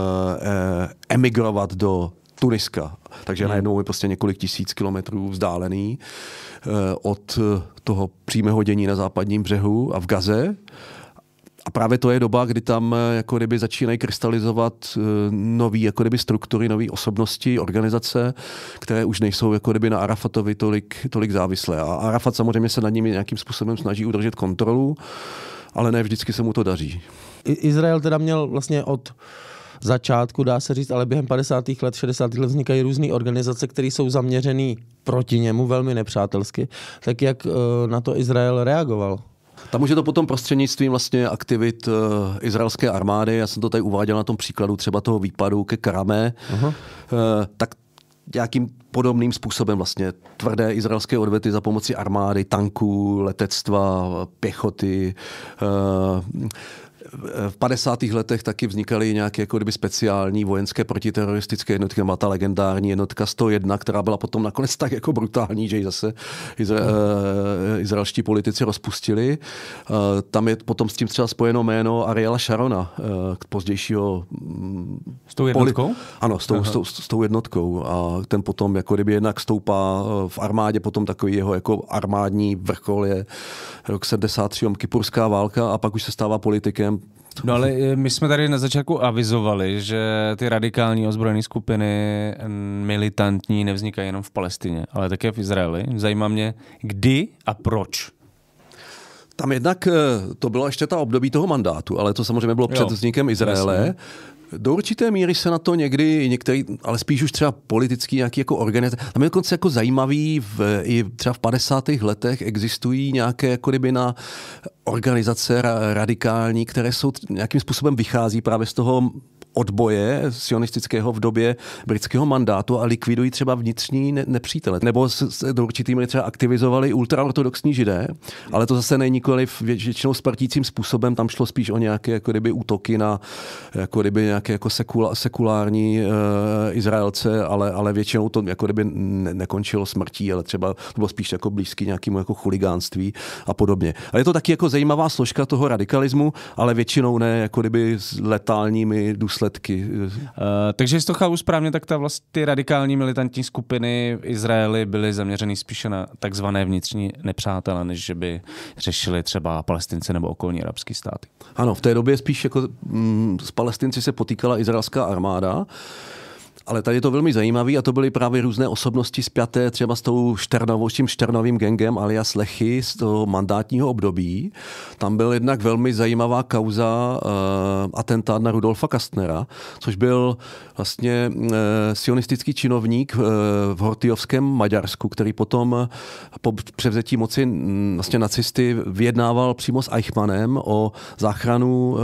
eh, emigrovat do Tuniska. Takže hmm. najednou je prostě několik tisíc kilometrů vzdálený eh, od toho přímého dění na západním břehu a v Gaze. A právě to je doba, kdy tam eh, jako kdyby začínají krystalizovat eh, nové jako kdyby struktury, nové osobnosti, organizace, které už nejsou jako kdyby na Arafatovi tolik, tolik závislé. A Arafat samozřejmě se nad nimi nějakým způsobem snaží udržet kontrolu. Uh, ale ne vždycky se mu to daří. Izrael teda měl vlastně od začátku, dá se říct, ale během 50. let, 60. let vznikají různé organizace, které jsou zaměřené proti němu velmi nepřátelsky. Tak jak eh, na to Izrael reagoval? Tam už je to potom prostřednictvím vlastně aktivit eh, izraelské armády. Já jsem to tady uváděl na tom příkladu třeba toho výpadu ke Karame. Uh-huh. tak nějakým podobným způsobem vlastně tvrdé izraelské odvety za pomoci armády, tanků, letectva, pěchoty, eh, v 50. letech taky vznikaly nějaké jako kdyby speciální vojenské protiteroristické jednotky, má ta legendární jednotka 101, která byla potom nakonec tak jako brutální, že ji zase izra, uh, izraelští politici rozpustili. Uh, tam je potom s tím třeba spojeno jméno Ariela Sharona, uh, pozdějšího... Mm, s tou jednotkou? Poli- ano, s tou, s, tou, s tou jednotkou. A ten potom jako kdyby jednak stoupá v armádě, potom takový jeho jako armádní vrchol je rok 73, kypurská válka a pak už se stává politikem No ale e, my jsme tady na začátku avizovali, že ty radikální ozbrojené skupiny militantní nevznikají jenom v Palestině, ale také v Izraeli. Zajímá mě, kdy a proč tam jednak e, to bylo ještě ta období toho mandátu, ale to samozřejmě bylo jo, před vznikem Izraele. Jasně. Do určité míry se na to někdy některý, ale spíš už třeba politický nějaký jako organizace. Tam je dokonce jako zajímavý, v, i třeba v 50. letech existují nějaké jako kdyby na organizace radikální, které jsou nějakým způsobem vychází právě z toho odboje sionistického v době britského mandátu a likvidují třeba vnitřní nepřítele. Nebo se do určitý třeba aktivizovali ultraortodoxní židé, ale to zase není nikoli většinou spartícím způsobem, tam šlo spíš o nějaké jako kdyby útoky na jako kdyby nějaké jako sekula, sekulární e, Izraelce, ale, ale většinou to jako kdyby ne- nekončilo smrtí, ale třeba to bylo spíš jako blízký nějakému jako chuligánství a podobně. Ale je to taky jako zajímavá složka toho radikalismu, ale většinou ne jako kdyby s letálními důsledky důsledky. Uh, takže jestli to chápu správně, tak ta vlast, ty radikální militantní skupiny v Izraeli byly zaměřeny spíše na takzvané vnitřní nepřátele, než že by řešili třeba Palestince nebo okolní arabské státy. Ano, v té době spíš jako mm, s Palestinci se potýkala izraelská armáda. Ale tady je to velmi zajímavé a to byly právě různé osobnosti zpěté třeba s tou Šternovou, s tím Šternovým gengem alias Lechy z toho mandátního období. Tam byl jednak velmi zajímavá kauza uh, atentát na Rudolfa Kastnera, což byl vlastně uh, sionistický činovník uh, v Hortyovském Maďarsku, který potom po převzetí moci um, vlastně nacisty vyjednával přímo s Eichmannem o záchranu uh,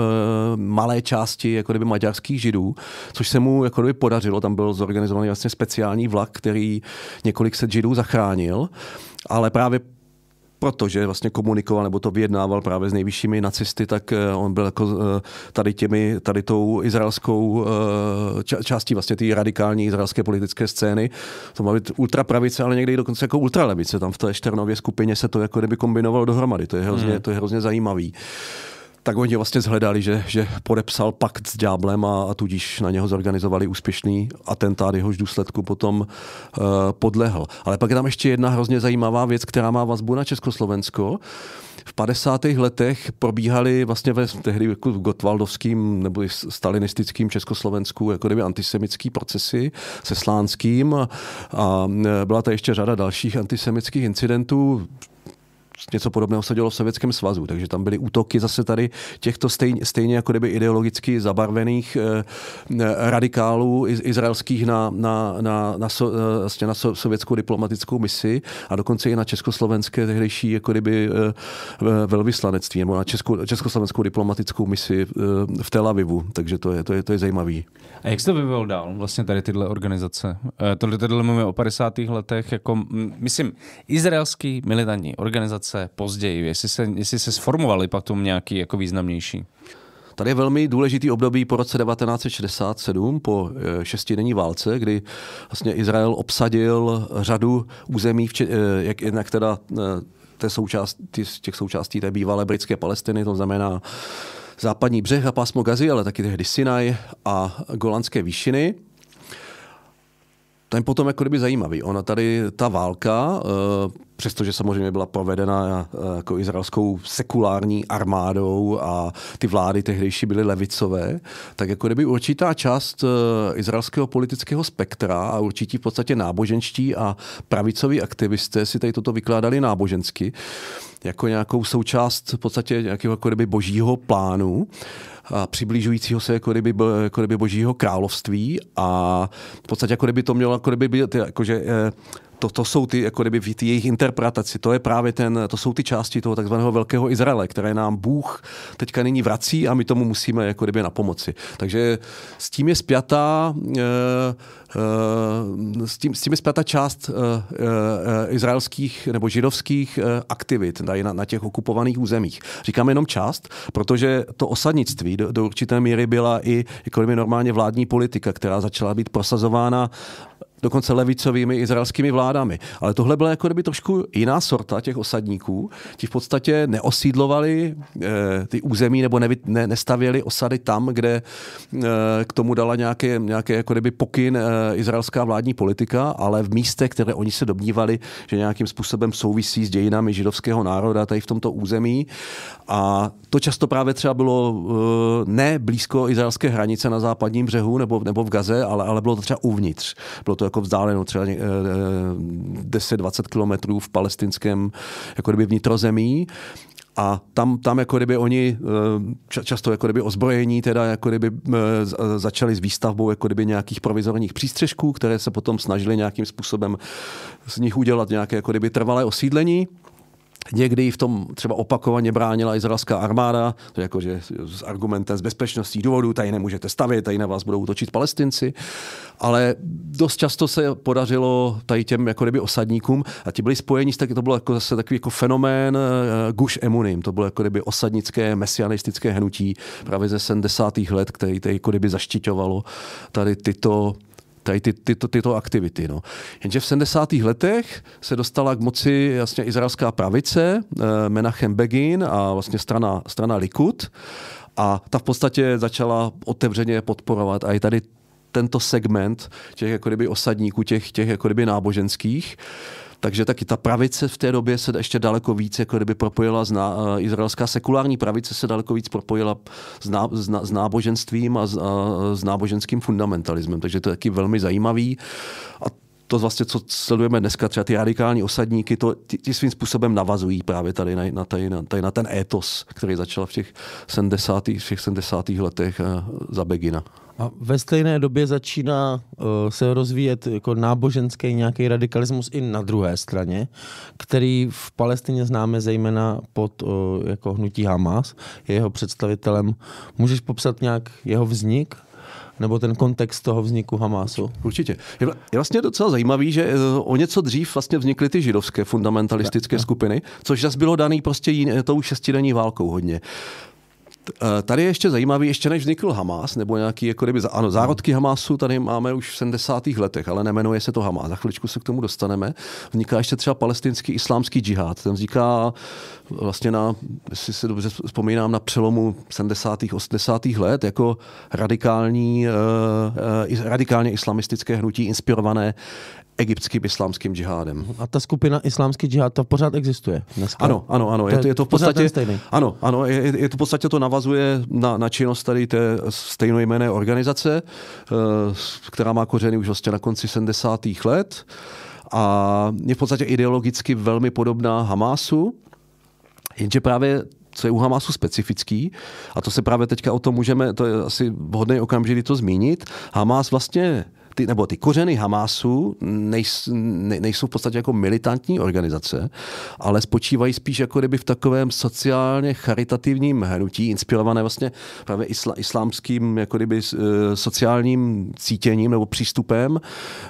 malé části jako kdyby maďarských židů, což se mu jako kdyby podařilo tam byl zorganizovaný vlastně speciální vlak, který několik set židů zachránil, ale právě protože vlastně komunikoval nebo to vyjednával právě s nejvyššími nacisty, tak eh, on byl jako eh, tady těmi, tady tou izraelskou eh, částí vlastně té radikální izraelské politické scény. To má být ultrapravice, ale někdy dokonce jako ultralevice. Tam v té Šternově skupině se to jako kdyby kombinovalo dohromady. To je hrozně, hmm. to je hrozně zajímavý tak oni vlastně zhledali, že, že podepsal pakt s Ďáblem a, a tudíž na něho zorganizovali úspěšný atentát, jehož důsledku potom uh, podlehl. Ale pak je tam ještě jedna hrozně zajímavá věc, která má vazbu na Československo. V 50. letech probíhaly vlastně ve tehdy jako v gotvaldovským nebo stalinistickým Československu jako kdyby antisemický procesy se Slánským a byla tady ještě řada dalších antisemických incidentů něco podobného se dělo v Sovětském svazu, takže tam byly útoky zase tady těchto stejně, stejně jako kdyby ideologicky zabarvených eh, eh radikálů iz, izraelských na, na, na, na, so, eh, vlastně na so, sovětskou diplomatickou misi a dokonce i na československé tehdejší jako kdyby eh, velvyslanectví nebo na česko, československou diplomatickou misi eh, v Tel Avivu, takže to je, to je, to je zajímavý. A jak jste vyvolal dál vlastně tady tyhle organizace? Eh, tohle, tady mluvíme o 50. letech, jako, mm, myslím, izraelský militantní organizace realizace později? Jestli se, jestli se sformovali, pak tomu nějaký jako významnější? Tady je velmi důležitý období po roce 1967, po e, šestidenní válce, kdy vlastně Izrael obsadil řadu území, e, jak jednak teda e, té součást, těch součástí té bývalé britské Palestiny, to znamená západní břeh a pásmo Gazy, ale taky tehdy Sinaj a Golanské výšiny ten potom jako kdyby zajímavý. Ona tady, ta válka, eh, přestože samozřejmě byla provedena eh, jako izraelskou sekulární armádou a ty vlády tehdejší byly levicové, tak jako kdyby určitá část eh, izraelského politického spektra a určití v podstatě náboženští a pravicoví aktivisté si tady toto vykládali nábožensky jako nějakou součást v podstatě nějakého jako kdyby božího plánu a přiblížujícího se jako kdyby, jako kdyby božího království a v podstatě jako kdyby to mělo jako kdyby být, jako že, eh, to, to jsou ty, jako kdyby v jejich interpretaci, to je právě ten, to jsou ty části toho takzvaného velkého Izraele, které nám Bůh teďka nyní vrací a my tomu musíme jako kdyby na pomoci. Takže s tím je spjatá, eh, eh, s, tím, s tím je spjatá část eh, izraelských nebo židovských aktivit na, na těch okupovaných územích. Říkám jenom část, protože to osadnictví do, do určité míry byla i jako kdyby normálně vládní politika, která začala být prosazována dokonce levicovými izraelskými vládami. Ale tohle byla jako kdyby trošku jiná sorta těch osadníků. Ti v podstatě neosídlovali e, ty území nebo nevy, ne, nestavěli osady tam, kde e, k tomu dala nějaké, nějaké jako kdyby pokyn e, izraelská vládní politika, ale v místech, které oni se domnívali, že nějakým způsobem souvisí s dějinami židovského národa tady v tomto území. A to často právě třeba bylo e, ne blízko izraelské hranice na západním břehu nebo, nebo v Gaze, ale, ale bylo to třeba uvnitř. Bylo to jako vzdáleno třeba 10-20 eh, kilometrů v palestinském jako kdyby vnitrozemí. A tam, tam jako kdyby oni eh, často jako kdyby ozbrojení teda jako kdyby eh, začali s výstavbou jako kdyby nějakých provizorních přístřežků, které se potom snažili nějakým způsobem z nich udělat nějaké jako kdyby trvalé osídlení. Někdy v tom třeba opakovaně bránila izraelská armáda, to je jako, že s argumentem z bezpečnostních důvodů, tady nemůžete stavit, tady na vás budou útočit palestinci, ale dost často se podařilo tady těm jako kdyby osadníkům a ti byli spojení, tak to bylo jako zase takový jako fenomén uh, eh, Gush Emunim, to bylo jako kdyby osadnické mesianistické hnutí právě ze 70. let, který tady jako kdyby zaštiťovalo tady tyto tady ty, tyto, tyto aktivity. No. Jenže v 70. letech se dostala k moci jasně izraelská pravice, eh, Menachem Begin a vlastně strana, strana Likud a ta v podstatě začala otevřeně podporovat a i tady tento segment těch jako kdyby osadníků, těch, těch jako kdyby náboženských. Eh, takže taky ta pravice v té době se ještě daleko víc, jako kdyby propojila, zna, eh, izraelská sekulární pravice se daleko víc propojila s, ná, s, ná, s náboženstvím a s, a eh, s náboženským fundamentalismem. Takže to je taky velmi zajímavý. A to vlastně, co sledujeme dneska, třeba ty radikální osadníky, to ti, ti svým způsobem navazují právě tady na, na, tady, na, tady na ten étos, který začal v těch 70. V těch 70. letech eh, za Begina. A ve stejné době začíná uh, se rozvíjet jako náboženský nějaký radikalismus i na druhé straně, který v Palestině známe zejména pod uh, jako hnutí Hamas, jeho představitelem. Můžeš popsat nějak jeho vznik? nebo ten kontext toho vzniku Hamásu. Určitě. Je vlastně docela zajímavý, že eh, o něco dřív vlastně vznikly ty židovské fundamentalistické tak, skupiny, což zase bylo daný prostě jiné, tou šestidenní válkou hodně. Eh, tady je ještě zajímavý, ještě než vznikl Hamas, nebo nějaký, jako kdyby, ano, zárodky Hamasu tady máme už v 70. letech, ale nemenuje se to Hamas. Za chviličku se k tomu dostaneme. Vzniká ještě třeba palestinský islámský džihad. Ten vzniká eh, vlastně na, jestli se dobře vzpomínám, na přelomu 70. 80. let jako radikální, eh, eh radikálně islamistické hnutí inspirované egyptským islámským džihádem. A ta skupina islámský džihád, to pořád existuje dneska? Ano, ano, ano. Je to, je to v podstatě, ano, ano, je, je to v podstatě to navazuje na, na činnost tady té stejnojmené organizace, eh, která má kořeny už vlastně na konci 70. let a je v podstatě ideologicky velmi podobná Hamásu, jenže právě co je u Hamasu specifický, a to se právě teďka o tom můžeme, to je asi vhodný okamžik to zmínit, Hamas vlastně ty, nebo ty kořeny Hamásu nejs, ne, nejsou v podstatě jako militantní organizace, ale spočívají spíš jako kdyby v takovém sociálně charitativním hnutí, inspirované vlastně právě isla, islámským jako kdyby eh, sociálním cítěním nebo přístupem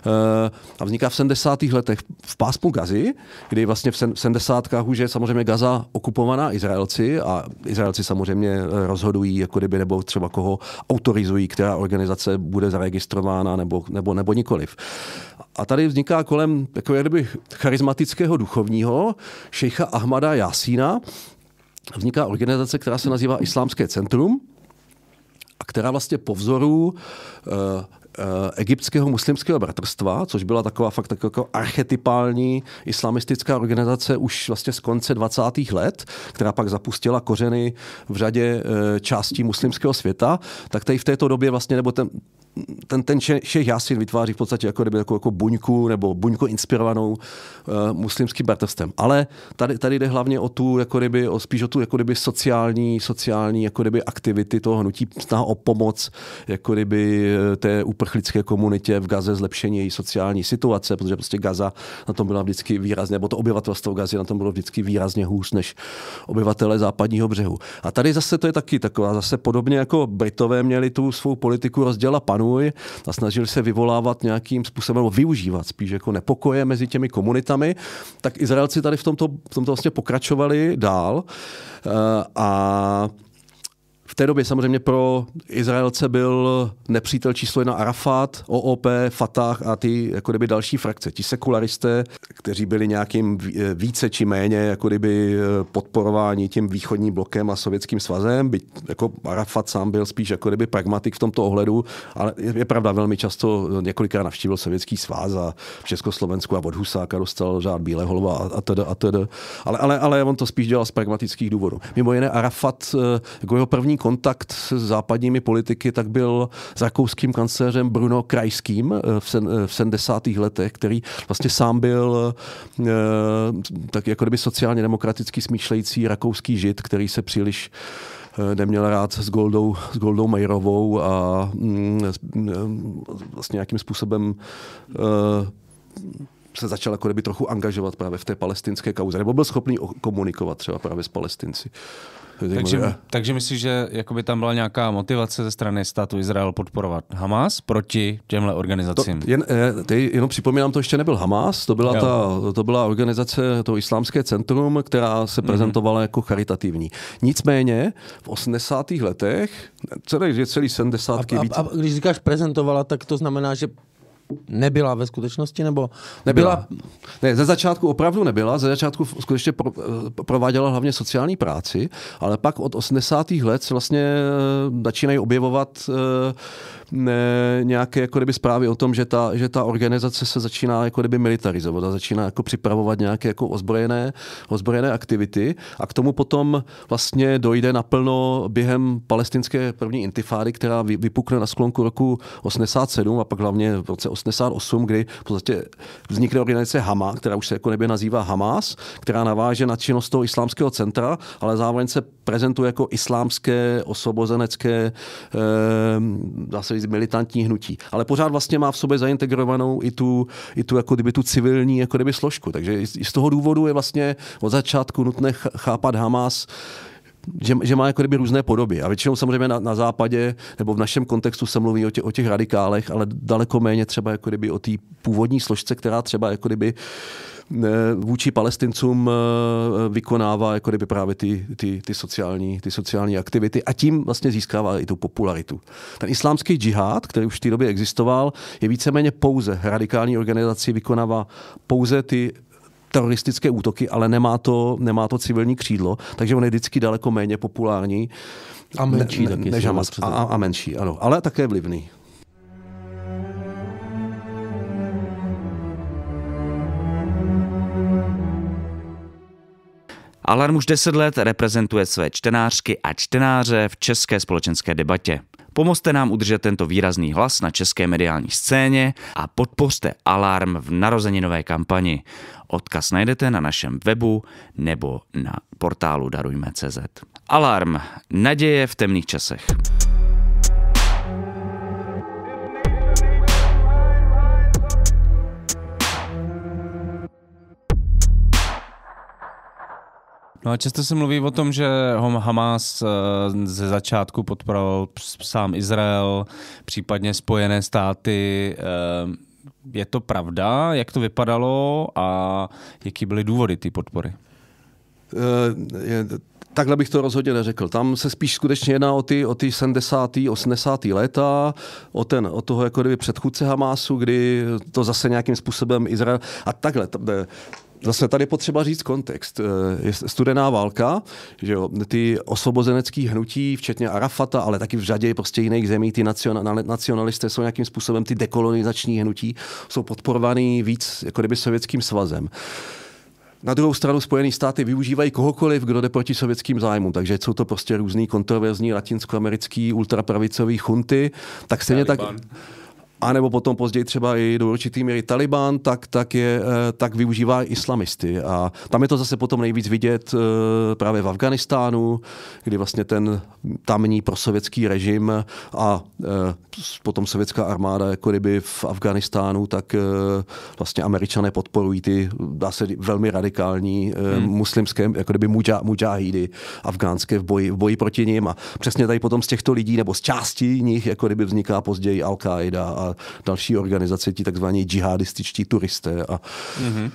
eh, a vzniká v 70. letech v pásmu Gazy, kdy vlastně v 70. už je samozřejmě Gaza okupovaná Izraelci a Izraelci samozřejmě eh, rozhodují, jako kdyby, nebo třeba koho autorizují, která organizace bude zaregistrována nebo nebo, nebo nikoliv. A tady vzniká kolem jako jak kdyby charismatického duchovního šejcha Ahmada Jasína, vzniká organizace, která se nazývá Islámské centrum, a která vlastně po vzoru uh, egyptského muslimského bratrstva, což byla taková fakt taková jako archetypální islamistická organizace už vlastně z konce 20. let, která pak zapustila kořeny v řadě eh, částí muslimského světa, tak tady v této době vlastně, nebo ten, ten, ten šejch Jasin vytváří v podstatě jako, kdyby, jako, jako buňku nebo buňku inspirovanou uh, muslimským bratrstvem. Ale tady, tady jde hlavně o tu, jako kdyby, o spíš o tu jako kdyby sociální, sociální jako kdyby aktivity toho hnutí, snaha o pomoc jako kdyby eh, té uprchlické komunitě v Gaze, zlepšení její sociální situace, protože prostě Gaza na tom byla vždycky výrazně, nebo to obyvatelstvo Gazy na tom bylo vždycky výrazně hůř než obyvatele západního břehu. A tady zase to je taky taková, zase podobně jako Britové měli tu svou politiku rozděla panu věnuj a snažil se vyvolávat nějakým způsobem, nebo využívat spíš jako nepokoje mezi těmi komunitami, tak Izraelci tady v tomto, v tomto vlastně pokračovali dál eh, a té době samozřejmě pro Izraelce byl nepřítel číslo jedna Arafat, OOP, Fatah a ty jako kdyby další frakce, ti sekularisté, kteří byli nějakým eh, více či méně jako kdyby eh, podporováni tím východním blokem a sovětským svazem, byť jako Arafat sám byl spíš jako kdyby pragmatik v tomto ohledu, ale je, je pravda, velmi často několikrát navštívil sovětský svaz a v Československu a od Husáka dostal řád Bílého a, a teda a teda. Ale, ale, ale on to spíš dělal z pragmatických důvodů. Mimo jiné Arafat eh, jako jeho první kontakt s západními politiky, tak byl rakouským kancléřem Bruno Krajským eh, v, sen, eh, v 70. letech, který vlastně sám byl eh, tak jako kdyby sociálně demokraticky smýšlející rakouský žid, který se příliš neměl rád s Goldou, s Goldou Majerovou a mm, vlastně nějakým způsobem se začal jako kdyby trochu angažovat právě v té palestinské kauze, nebo byl schopný komunikovat třeba právě s palestinci. Takže, takže myslíš, že jakoby tam byla nějaká motivace ze strany státu Izrael podporovat Hamas proti těmhle organizacím? To, jen, eh, ty, jenom připomínám, to ještě nebyl Hamas, to byla, ta, to byla organizace, to islámské centrum, která se mhm. prezentovala mm-hmm. jako charitativní. Nicméně v 80. letech, celý, celý 70. A, a, a, když říkáš prezentovala, tak to znamená, že nebyla ve skutečnosti, nebo nebyla? Byla. Ne, ze začátku opravdu nebyla, ze začátku skutečně pro, eh, prováděla hlavně sociální práci, ale pak od 80. let se vlastně eh, začínají objevovat uh, nějaké jako kdyby zprávy o tom, že ta, že ta organizace se začíná jako kdyby militarizovat a začíná jako připravovat nějaké jako ozbrojené, ozbrojené aktivity a k tomu potom vlastně dojde naplno během palestinské první intifády, která vypukne na sklonku roku 87 a pak hlavně v roce 88, kdy v podstatě vznikne organizace Hama, která už se jako nebě nazývá Hamas, která naváže na činnost toho islámského centra, ale zároveň se prezentuje jako islámské osobozenecké, dá eh, se socialist, militantní hnutí. Ale pořád vlastně má v sobě zaintegrovanou i tu, i tu jako kdyby tu civilní jako kdyby složku. Takže i z toho důvodu je vlastně od začátku nutné chápat Hamas že, že má jako kdyby různé podoby. A většinou samozřejmě na, na západě, nebo v našem kontextu se mluví o, tě, o těch radikálech, ale daleko méně třeba jako kdyby o té původní složce, která třeba jako kdyby uh, vůči palestincům eh, vykonává jako kdyby právě ty, ty, ty, sociální, ty sociální aktivity a tím vlastně získává i tu popularitu. Ten islámský džihad, který už v té době existoval, je víceméně pouze radikální organizací, vykonává pouze ty teroristické útoky, ale nemá to, nemá to civilní křídlo, takže on je vždycky daleko méně populární. A menší ne, ne, taky. Než a, a menší, ano. Ale také vlivný. Alarm už 10 let reprezentuje své čtenářky a čtenáře v české společenské debatě. Pomozte nám udržet tento výrazný hlas na české mediální scéně a podpořte Alarm v narozeninové kampani. Odkaz najdete na našem webu nebo na portálu darujme.cz. Alarm. Naděje v temných časech. No a často se mluví o tom, že Hamas eh, ze začátku podporoval sám Izrael, případně Spojené státy. Eh, je to pravda? Jak to vypadalo a jaký byly důvody té podpory? Eh, takhle bych to rozhodně neřekl. Tam se spíš skutečně jedná o ty, o ty 70. 80. léta, o, ten, o toho jako kdyby předchůdce Hamásu, kdy to zase nějakým způsobem Izrael... A takhle, zase tady potřeba říct kontext. Eh, je studená válka, že jo, ty osvobozenecké hnutí, včetně Arafata, ale taky v řadě prostě jiných zemí, ty nacionalisté jsou nějakým způsobem, ty dekolonizační hnutí jsou podporovaný víc jako kdyby sovětským svazem. Na druhou stranu Spojené státy využívají kohokoliv, kdo jde proti sovětským zájmům, takže jsou to prostě různý kontroverzní latinskoamerický ultrapravicový chunty. Tak stejně tak a nebo potom později třeba i do určitý míry Taliban, tak, tak, je, eh, tak využívá islamisty. A tam je to zase potom nejvíc vidět eh, právě v Afganistánu, kdy vlastně ten tamní prosovětský režim a eh, potom sovětská armáda, jako kdyby v Afganistánu, tak vlastně američané podporují ty, dá se velmi radikální hmm. muslimské, jako kdyby mujahidy afgánské v boji, v boji proti ním A přesně tady potom z těchto lidí nebo z části nich, jako kdyby vzniká později Al-Qaida a další organizace, ti takzvaní džihadističtí turisté a mm-hmm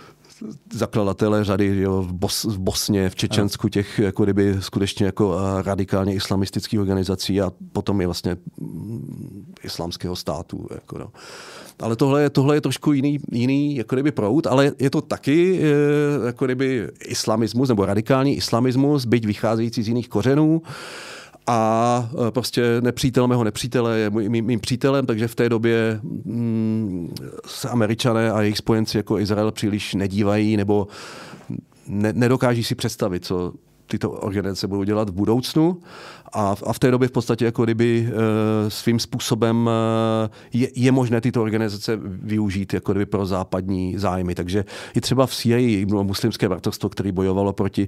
zakladatelé řady jo, v, Bos, v Bosně, v Čečensku, těch jako kdyby skutečně jako eh, radikálně islamistických organizací a potom i vlastně mm, islámského státu. Jako no. Ale tohle, je, tohle je trošku jiný, jiný jako kdyby proud, ale je to taky eh, jako kdyby islamismus nebo radikální islamismus, byť vycházející z jiných kořenů. Uh, a e, prostě nepřítel mého nepřítele je mým, mým, mým přítelem, takže v té době mm, se američané a jejich spojenci jako Izrael příliš nedívají nebo ne, nedokáží si představit, co tyto organizace budou dělat v budoucnu. A, v, a v té době v podstatě jako kdyby e, svým způsobem e, je, je možné tyto organizace využít jako kdyby pro západní zájmy. Takže i třeba v CIA bylo no, muslimské bratrstvo, které bojovalo proti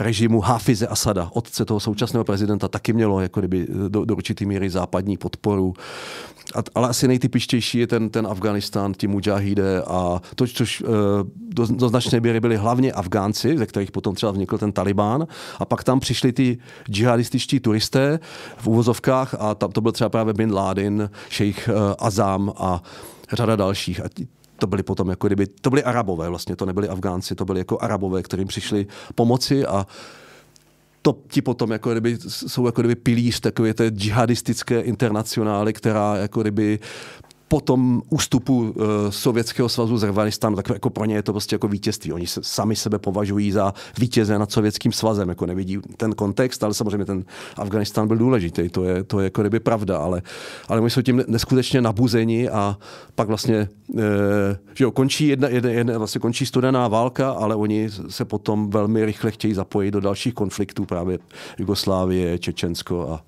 režimu Hafize Asada, otce toho současného prezidenta, taky mělo jako kdyby eh, do, do určitý míry západní podporu. A, ale asi nejtypičtější je ten, ten Afganistán, ti mujahide a to, což e, do, do značné míry byli hlavně Afgánci, ze kterých potom třeba vznikl ten Taliban. A pak tam přišli ty džihadističtí turisté v úvozovkách a tam to byl třeba právě Bin Laden, šejch eh, Azam a řada dalších. A to byli potom jako kdyby, to byli Arabové vlastně, to nebyli Afgánci, to byli jako Arabové, kterým přišli pomoci a to ti potom jako kdyby, jsou jako kdyby pilíř takové té džihadistické internacionály, která jako kdyby po tom ústupu eh, Sovětského svazu z Afganistánu, tak jako pro ně je to prostě jako vítězství. Oni se, sami sebe považují za vítěze nad Sovětským svazem, jako nevidí ten kontext, ale samozřejmě ten Afganistán byl důležitý, to je, to je jako kdyby pravda, ale, ale oni jsou tím neskutečně nabuzeni a pak vlastně, uh, že jo, končí jedna, jedna, jedna, vlastně končí studená válka, ale oni se potom velmi rychle chtějí zapojit do dalších konfliktů, právě Jugoslávie, Čečensko a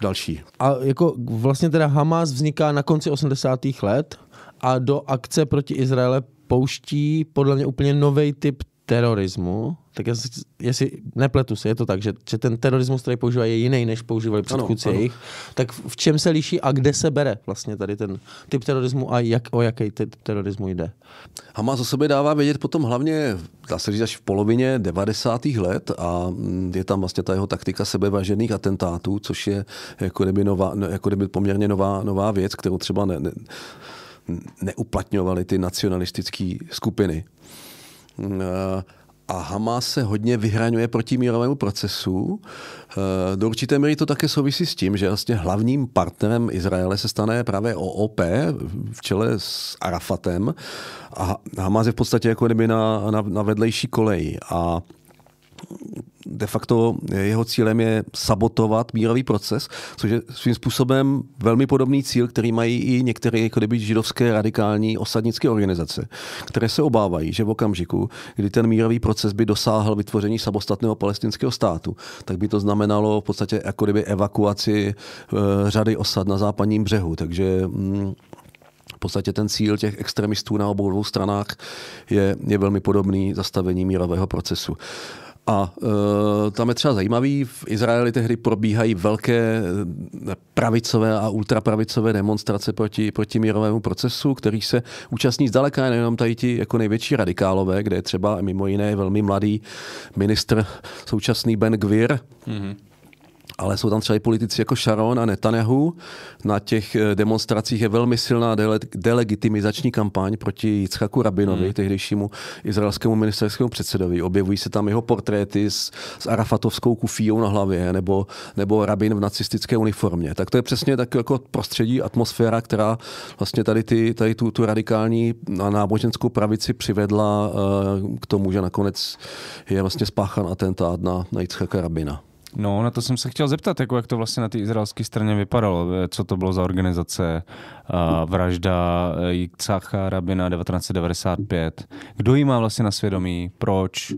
další. A jako vlastně teda Hamas vzniká na konci 80. let a do akce proti Izraele pouští podle mě úplně nový typ terorismu, tak jestli, nepletu se, je to tak, že, že ten terorismus, který používají, je jiný, než používali předchůdci jejich, tak v čem se liší a kde se bere vlastně tady ten typ terorismu a jak, o jaký typ terorismu jde? Hamas o sobě dává vědět potom hlavně, dá se říct, až v polovině 90. let a mm, je tam vlastně ta jeho taktika sebevažených atentátů, což je jako kdyby, nová, no, jako kdyby poměrně nová, nová věc, kterou třeba ne, ne, neuplatňovaly ty nacionalistické skupiny Eh, a Hamas se hodně vyhraňuje proti mírovému procesu. Eh, do určité míry to také souvisí s tím, že vlastně hlavním partnerem Izraele se stane právě OOP v čele s Arafatem a Hamas je v podstatě jako kdyby na, na, na vedlejší koleji. A de facto jeho cílem je sabotovat mírový proces, což je svým způsobem velmi podobný cíl, který mají i některé jako kdyby, židovské radikální osadnické organizace, které se obávají, že v okamžiku, kdy ten mírový proces by dosáhl vytvoření samostatného palestinského státu, tak by to znamenalo v podstatě jako kdyby evakuaci e, řady osad na západním břehu. Takže mm, v podstatě ten cíl těch extremistů na obou dvou stranách je, je velmi podobný zastavení mírového procesu. A e, tam je třeba zajímavý, v Izraeli tehdy probíhají velké e, pravicové a ultrapravicové demonstrace proti, proti mírovému procesu, který se účastní zdaleka nejenom tady ti jako největší radikálové, kde je třeba mimo jiné velmi mladý ministr současný Ben Gvir, mm-hmm ale jsou tam třeba i politici jako Sharon a Netanyahu. Na těch eh, demonstracích je velmi silná dele- delegitimizační kampaň proti Jitzchaku Rabinovi, hmm. tehdejšímu izraelskému ministerskému předsedovi. Objevují se tam jeho portréty s, s Arafatovskou kufíou na hlavě nebo, nebo Rabin v nacistické uniformě. Tak to je přesně tak jako prostředí, atmosféra, která vlastně tady, ty, tady tu, tu radikální a náboženskou pravici přivedla uh, k tomu, že nakonec je vlastně spáchan atentát na, na Jitzchaka Rabina. No, na to jsem se chtěl zeptat, jako jak to vlastně na té izraelské straně vypadalo, eh, co to bylo za organizace, eh, vražda eh, Jicácha Rabina 1995. Kdo ji má vlastně na svědomí, proč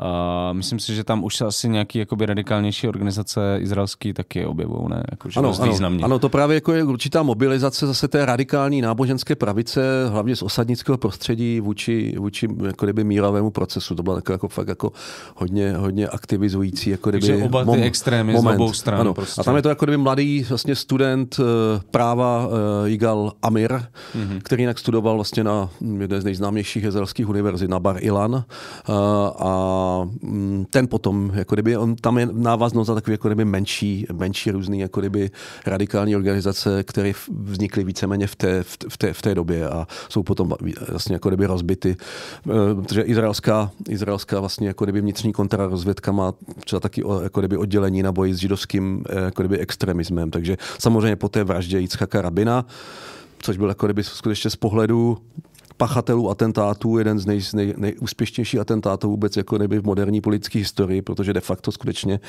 Uh, myslím si, že tam už se asi nějaký jakoby radikálnější organizace izraelský taky objevují, ne? Jako, ano, ano, ano, to právě jako je určitá mobilizace zase té radikální náboženské pravice, hlavně z osadnického prostředí vůči, vůči jako kdyby míravému procesu. To bylo jako, jako fakt jako hodně, hodně aktivizující. Jako kdyby Takže oba ty mom, extrémy moment. z obou stran. Ano. Prostě. A tam je to jako kdyby mladý vlastně student uh, práva uh, Igal Amir, mm-hmm. který jinak studoval vlastně na jedné z nejznámějších izraelských univerzit, na Bar Ilan. Uh, a Mm, ten potom, jako kdyby, on, tam je návaznost na takové jako kdyby menší, menší různý jako kdyby radikální organizace, které vznikly víceméně v té, v, té, v té době a jsou potom vlastně jako kdyby rozbity, eh, protože izraelská, izraelská vlastně jako kdyby vnitřní kontrarozvědka má třeba taky jako kdyby oddělení na boji s židovským eh, jako kdyby extremismem, takže samozřejmě po té vraždě Jitzchaka Rabina, což byl jako kdyby skutečně z pohledu pachatelů atentátů, jeden z nej, nej, nejúspěšnějších atentátů vůbec jako neby v moderní politické historii, protože de facto skutečně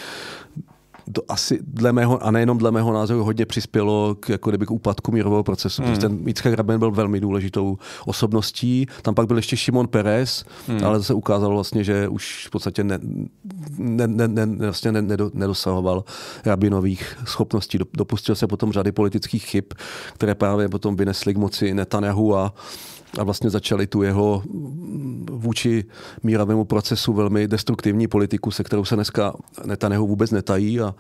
to asi dle mého, a nejenom dle mého názoru, hodně přispělo k, jako kdyby, k úpadku mírového procesu. Mm. Ten Jitzchak Graben byl velmi důležitou osobností. Tam pak byl ještě Šimon Perez, mm. ale se ukázalo vlastně, že už v podstatě ne, ne, ne, ne, vlastně ne, nedosahoval Rabinových schopností. Dopustil se potom řady politických chyb, které právě potom vynesly k moci Netanyahu a a vlastně začali tu jeho vůči mírovému procesu velmi destruktivní politiku, se kterou se dneska Netanyahu vůbec netají a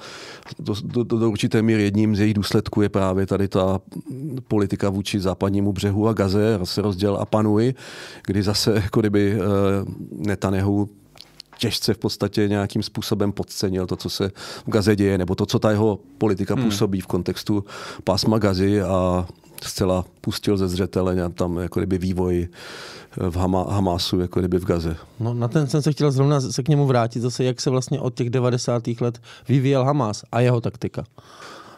do, do, do určité míry jedním z jejich důsledků je právě tady ta politika vůči západnímu břehu a Gaze, se rozděl a panuji, kdy zase jako kdyby eh, Netanyahu těžce v podstatě nějakým způsobem podcenil to, co se v Gaze děje, nebo to, co ta jeho politika hmm. působí v kontextu pásma Gazy a zcela pustil ze zřetele tam jako kdyby vývoj eh, v Hama, Hamásu, jako kdyby v Gaze. No na ten jsem se chtěl zrovna se k němu vrátit zase, jak se vlastně od těch 90. let vyvíjel Hamás a jeho taktika.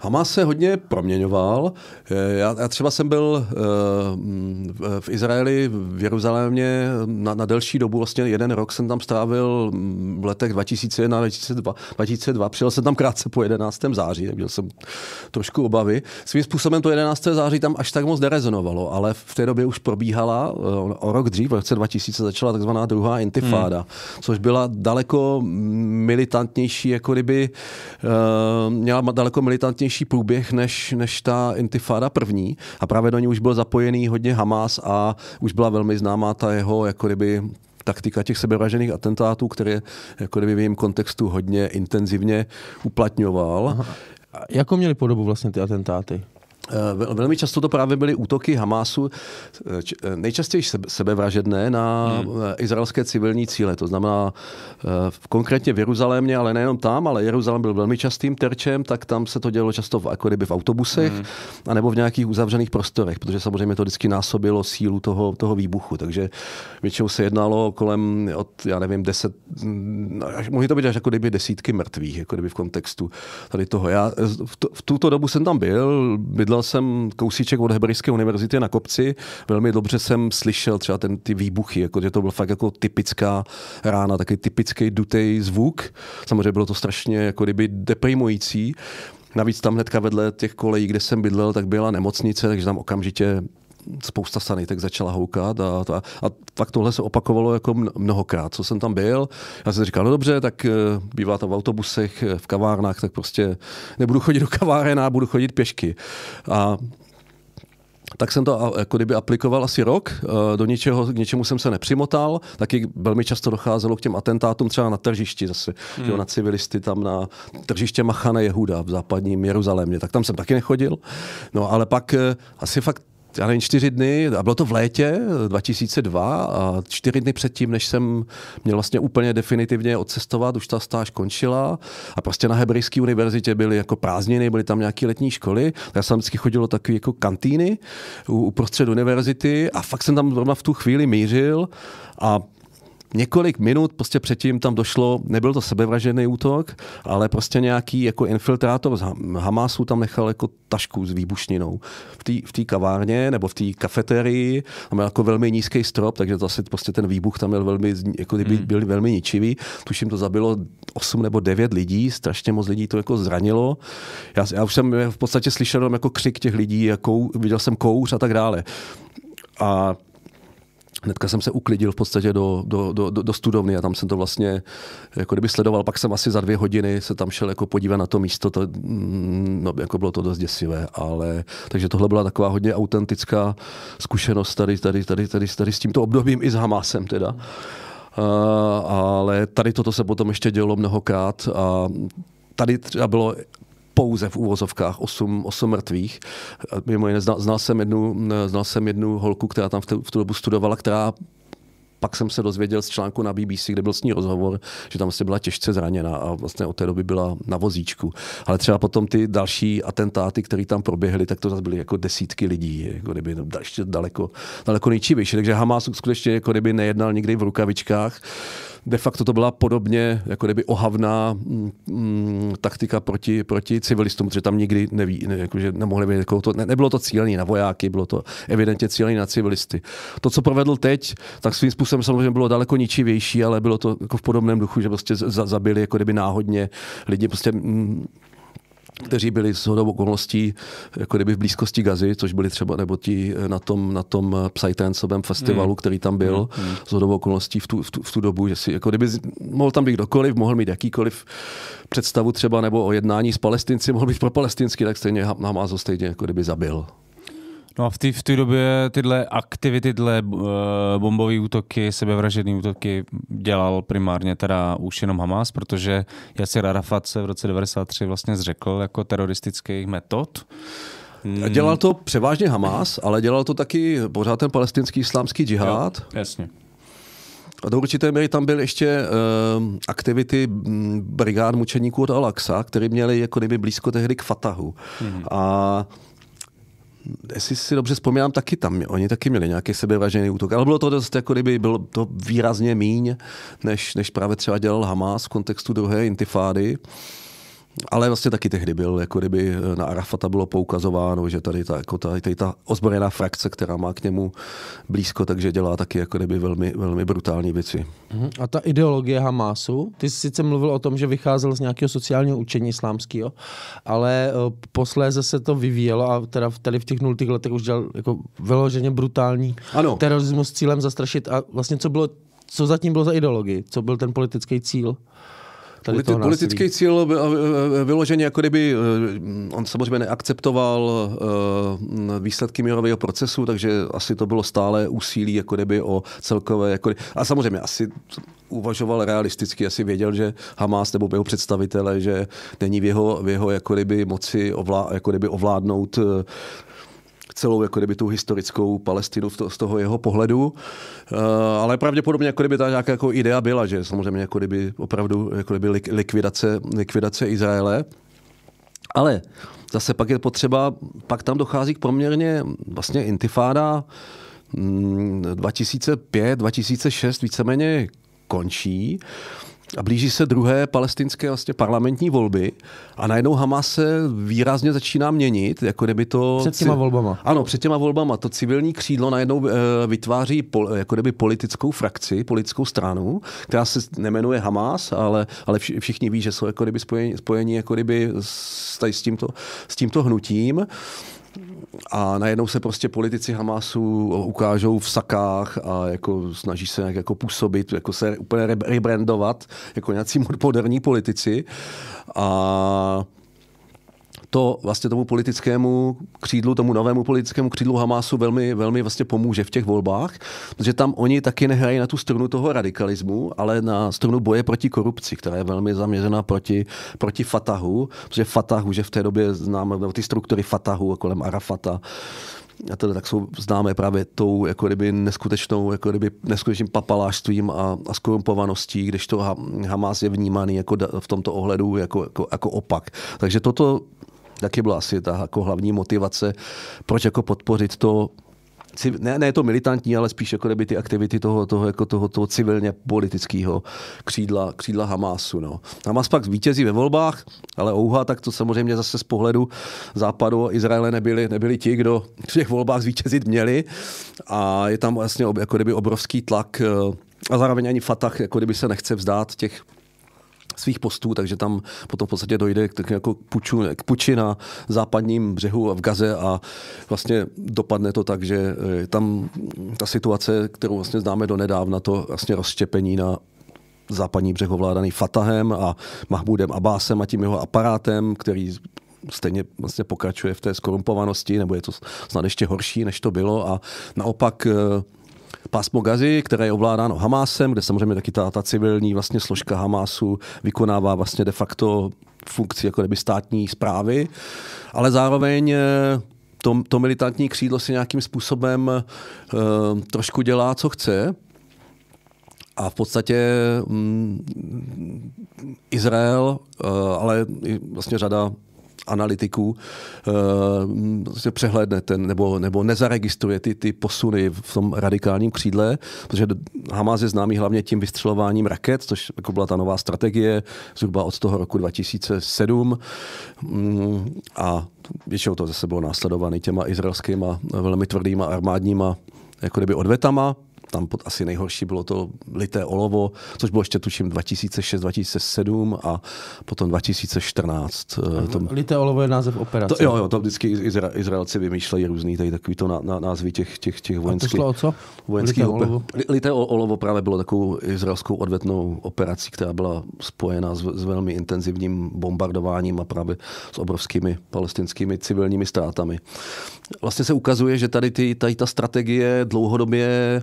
Hamas se hodně proměňoval. Eh, já, já třeba jsem byl eh, v Izraeli, v Jeruzalémě na, na delší dobu, vlastně jeden rok jsem tam strávil mm, v letech 2001 2002. 2002. Přijel jsem tam krátce po 11. září, tak měl jsem trošku obavy. Svým způsobem to 11. září tam až tak moc nerezonovalo, ale v té době už probíhala eh, o rok dřív, v roce 2000 začala takzvaná druhá intifáda, hmm. což byla daleko militantnější, jako kdyby měla daleko militantnější smutnější průběh než, než ta intifáda první a právě do ní už byl zapojený hodně Hamas a už byla velmi známá ta jeho jako kdyby taktika těch sebevražených atentátů, které jako kdyby v jejím kontextu hodně intenzivně uplatňoval. Aha. jakou měli podobu vlastně ty atentáty? Eh, velmi často to právě byly útoky Hamásu, eh, eh, nejčastěji sebevražedné na hmm. izraelské civilní cíle. To znamená konkrétně v Jeruzalémě, ale nejenom tam, ale Jeruzalém byl velmi častým terčem, tak tam se to dělo často v, jako kdyby v autobusech hmm. anebo v nějakých uzavřených prostorech, protože samozřejmě to vždycky násobilo sílu toho, toho výbuchu. Takže většinou se jednalo kolem od, já nevím, deset, mohli to být až jako kdyby desítky mrtvých, jako kdyby v kontextu tady toho. Já v, to, v tuto dobu jsem tam byl, bydlel bydlel jsem kousíček od Hebrejské univerzity na kopci, velmi dobře jsem slyšel třeba ten, ty výbuchy, jako, že to byl fakt jako typická rána, taky typický dutej zvuk. Samozřejmě bylo to strašně jako kdyby deprimující. Navíc tam hnedka vedle těch kolejí, kde jsem bydlel, tak byla nemocnice, takže tam okamžitě spousta sanitek začala houkat a, a, a tak tohle se opakovalo jako mnohokrát, co jsem tam byl. Já jsem říkal, no dobře, tak eh, bývá to v autobusech, eh, v kavárnách, tak prostě nebudu chodit do kaváren a budu chodit pěšky. A tak jsem to jako kdyby aplikoval asi rok, eh, do něčeho, k něčemu jsem se nepřimotal, taky velmi často docházelo k těm atentátům třeba na tržišti zase, hmm. jo, na civilisty tam na tržiště Machane Jehuda v západním Jeruzalémě, tak tam jsem taky nechodil, no ale pak asi fakt já nevím, čtyři dny, a bylo to v létě 2002 eh, a čtyři dny předtím, než jsem měl vlastně úplně definitivně odcestovat, už ta stáž končila a prostě na Hebrejské univerzitě byly jako prázdniny, byly tam nějaké letní školy. Já jsem vždycky chodil do takové jako kantýny uprostřed univerzity a fakt jsem tam zrovna v tu chvíli mířil a několik minut prostě předtím tam došlo, nebyl to sebevražený útok, ale prostě nějaký jako infiltrátor z Hamasu tam nechal jako tašku s výbušninou v té v kavárně nebo v té kafeterii. Tam byl jako velmi nízký strop, takže zase prostě ten výbuch tam byl velmi, jako kdyby hmm. byl velmi ničivý. Tuším, to zabilo 8 nebo 9 lidí, strašně moc lidí to jako zranilo. Já, já už jsem v podstatě slyšel jako křik těch lidí, jako, viděl jsem kouř a tak dále. A Hnedka jsem se uklidil v podstatě do, do, do, do studovny a tam jsem to vlastně jako kdyby sledoval. Pak jsem asi za dvě hodiny se tam šel jako podívat na to místo. To, mm, no, jako bylo to dost děsivé, ale takže tohle byla taková hodně autentická zkušenost tady, tady, tady, tady, tady s tímto obdobím i s Hamásem teda. A, ale tady toto se potom ještě dělo mnohokrát a tady třeba bylo pouze v úvozovkách 8, 8 mrtvých. Mimo jiné znal, znal, jsem jednu, znal jsem jednu holku, která tam v, te, v tu dobu studovala, která pak jsem se dozvěděl z článku na BBC, kde byl s ní rozhovor, že tam vlastně byla těžce zraněna a vlastně od té doby byla na vozíčku. Ale třeba potom ty další atentáty, které tam proběhly, tak to zase byly jako desítky lidí, jako kdyby ještě daleko, daleko nejčivější. Takže Hamas skutečně jako kdyby nejednal nikdy v rukavičkách de facto to byla podobně jako kdyby ohavná mm, mm, taktika proti, proti civilistům, protože tam nikdy neví, ne, že nemohli být, jako to, ne, nebylo to cílený na vojáky, bylo to evidentně cílený na civilisty. To, co provedl teď, tak svým způsobem samozřejmě bylo daleko ničivější, ale bylo to jako v podobném duchu, že prostě zabili jako kdyby náhodně lidi, prostě mm, kteří byli s hodou okolností jako kdyby v blízkosti Gazy, což byli třeba nebo ti eh, na tom, na tom eh, Psytrancovém festivalu, mm. který tam byl, mm. s hmm. hodou okolností v tu, v, tu, v tu dobu, že si jako kdyby mohl tam být kdokoliv, mohl mít jakýkoliv představu třeba nebo o jednání s palestinci, mohl být pro palestinsky, tak stejně Hamás ho stejně jako kdyby zabil. No a v té v době tyhle aktivity, tyhle uh, bombové útoky, sebevražedné útoky dělal primárně teda už jenom Hamas, protože Yasser Arafat se v roce 93 vlastně zřekl jako teroristických metod. Dělal to převážně Hamas, ale dělal to taky pořád ten palestinský islámský džihad. Jo, jasně. A do určité míry tam byly ještě uh, aktivity mm, brigád mučeníků od Alaxa, které měly jako kdyby blízko tehdy k Fatahu. Mm-hmm. A jestli si dobře vzpomínám, taky tam, oni taky měli nějaký sebevražený útok, ale bylo to dost, jako kdyby bylo to výrazně míň, než, než právě třeba dělal Hamas v kontextu druhé intifády ale vlastně taky tehdy byl, jako kdyby eh, na Arafata bylo poukazováno, že tady ta, jako ta, tady ta ozbrojená frakce, která má k němu blízko, takže dělá taky jako kdyby velmi, velmi brutální věci. Mhm. A ta ideologie Hamásu, ty jsi sice mluvil o tom, že vycházel z nějakého sociálního učení islámského, ale eh, posléze se to vyvíjelo a teda tady v těch nultých letech už dělal jako vyloženě brutální ano. terorismus s cílem zastrašit a vlastně co bylo co zatím bylo za ideologii? Co byl ten politický cíl? Tady Politi- toho politický cíl eh, eh, vyloženě, jako kdyby eh, on samozřejmě neakceptoval výsledky mírového procesu, takže asi to bylo stále úsilí, jako kdyby o celkové, jako kdyby, a samozřejmě asi uvažoval realisticky, asi věděl, že Hamas nebo jeho představitele, že není v jeho, v jeho jako kdyby moci ovlá, jako kdyby ovládnout celou jako kdyby, tu historickou Palestinu z toho jeho pohledu. Eh, ale pravděpodobně jako kdyby ta nějaká jako idea byla, že samozřejmě jako kdyby opravdu jako kdyby likvidace, likvidace Izraele. Ale zase pak je potřeba, pak tam dochází k poměrně vlastně intifáda 2005, mm, 2006 víceméně končí a blíží se druhé palestinské vlastně parlamentní volby a najednou Hamas se výrazně začíná měnit, jako kdyby to... Před těma volbama. Ano, před těma volbama. To civilní křídlo najednou eh, vytváří pol, jako kdyby politickou frakci, politickou stranu, která se nemenuje Hamas, ale, ale všichni ví, že jsou jako kdyby spojení, spojení jako kdyby s, tady s, tímto, s tímto hnutím a najednou se prostě politici Hamasu ukážou v sakách a jako snaží se nějak jako působit, jako se úplně rebrandovat jako nějací moderní politici. A to vlastně tomu politickému křídlu, tomu novému politickému křídlu Hamásu velmi, velmi vlastně pomůže v těch volbách, protože tam oni taky nehrají na tu strunu toho radikalismu, ale na strunu boje proti korupci, která je velmi zaměřena proti, proti Fatahu, protože Fatahu, že v té době známe ty struktury Fatahu kolem Arafata, a to tak jsou známé právě tou jako kdyby neskutečnou, jako kdyby neskutečným papalářstvím a, a skorumpovaností, když to Hamas je vnímaný jako da, v tomto ohledu jako, jako, jako opak. Takže toto taky byla asi ta jako hlavní motivace, proč jako podpořit to ne, ne to militantní, ale spíš jako ty aktivity toho, toho, jako toho, toho civilně politického křídla, křídla Hamásu. No. Hamas pak vítězí ve volbách, ale ouha, tak to samozřejmě zase z pohledu západu a Izraele nebyli, nebyli ti, kdo v těch volbách zvítězit měli. A je tam vlastně jako kdyby obrovský tlak eh, a zároveň ani Fatah jako kdyby se nechce vzdát těch svých postů, takže tam potom v podstatě dojde k, k, jako puču, k puči na západním břehu v Gaze a vlastně dopadne to tak, že eh, tam ta situace, kterou vlastně známe do nedávna, to vlastně rozštěpení na západní břeh ovládaný Fatahem a Mahmudem Abásem a tím jeho aparátem, který stejně vlastně pokračuje v té skorumpovanosti, nebo je to snad ještě horší, než to bylo a naopak eh, pásmo Gazy, které je ovládáno Hamásem, kde samozřejmě taky ta, ta civilní vlastně složka Hamásu vykonává vlastně de facto funkci jako kdyby státní zprávy, ale zároveň eh, to, to militantní křídlo si nějakým způsobem uh, trošku dělá, co chce. A v podstatě um, Izrael, uh, ale i vlastně řada analytiků uh, eh, prostě přehledne ten, nebo, nebo nezaregistruje ty, ty posuny v tom radikálním křídle, protože Hamas je známý hlavně tím vystřelováním raket, což jako byla ta nová strategie zhruba od toho roku 2007 um, mm, a většinou to zase bylo následované těma izraelskýma velmi tvrdýma armádníma jako kdyby odvetama, tam pod asi nejhorší bylo to lité olovo, což bylo ještě tuším 2006, 2007 a potom 2014. Eh, tom, lité olovo je název operace. To, jo, jo, to vždycky Izra, Izraelci vymýšlejí různý tady takový to na, na, názvy těch, těch, těch vojenských. A to šlo o co? Vojenský lité, olovo. lité olovo právě bylo takovou izraelskou odvetnou operací, která byla spojena s, s velmi intenzivním bombardováním a právě s obrovskými palestinskými civilními ztrátami. Vlastně se ukazuje, že tady, ty, tady ta strategie dlouhodobě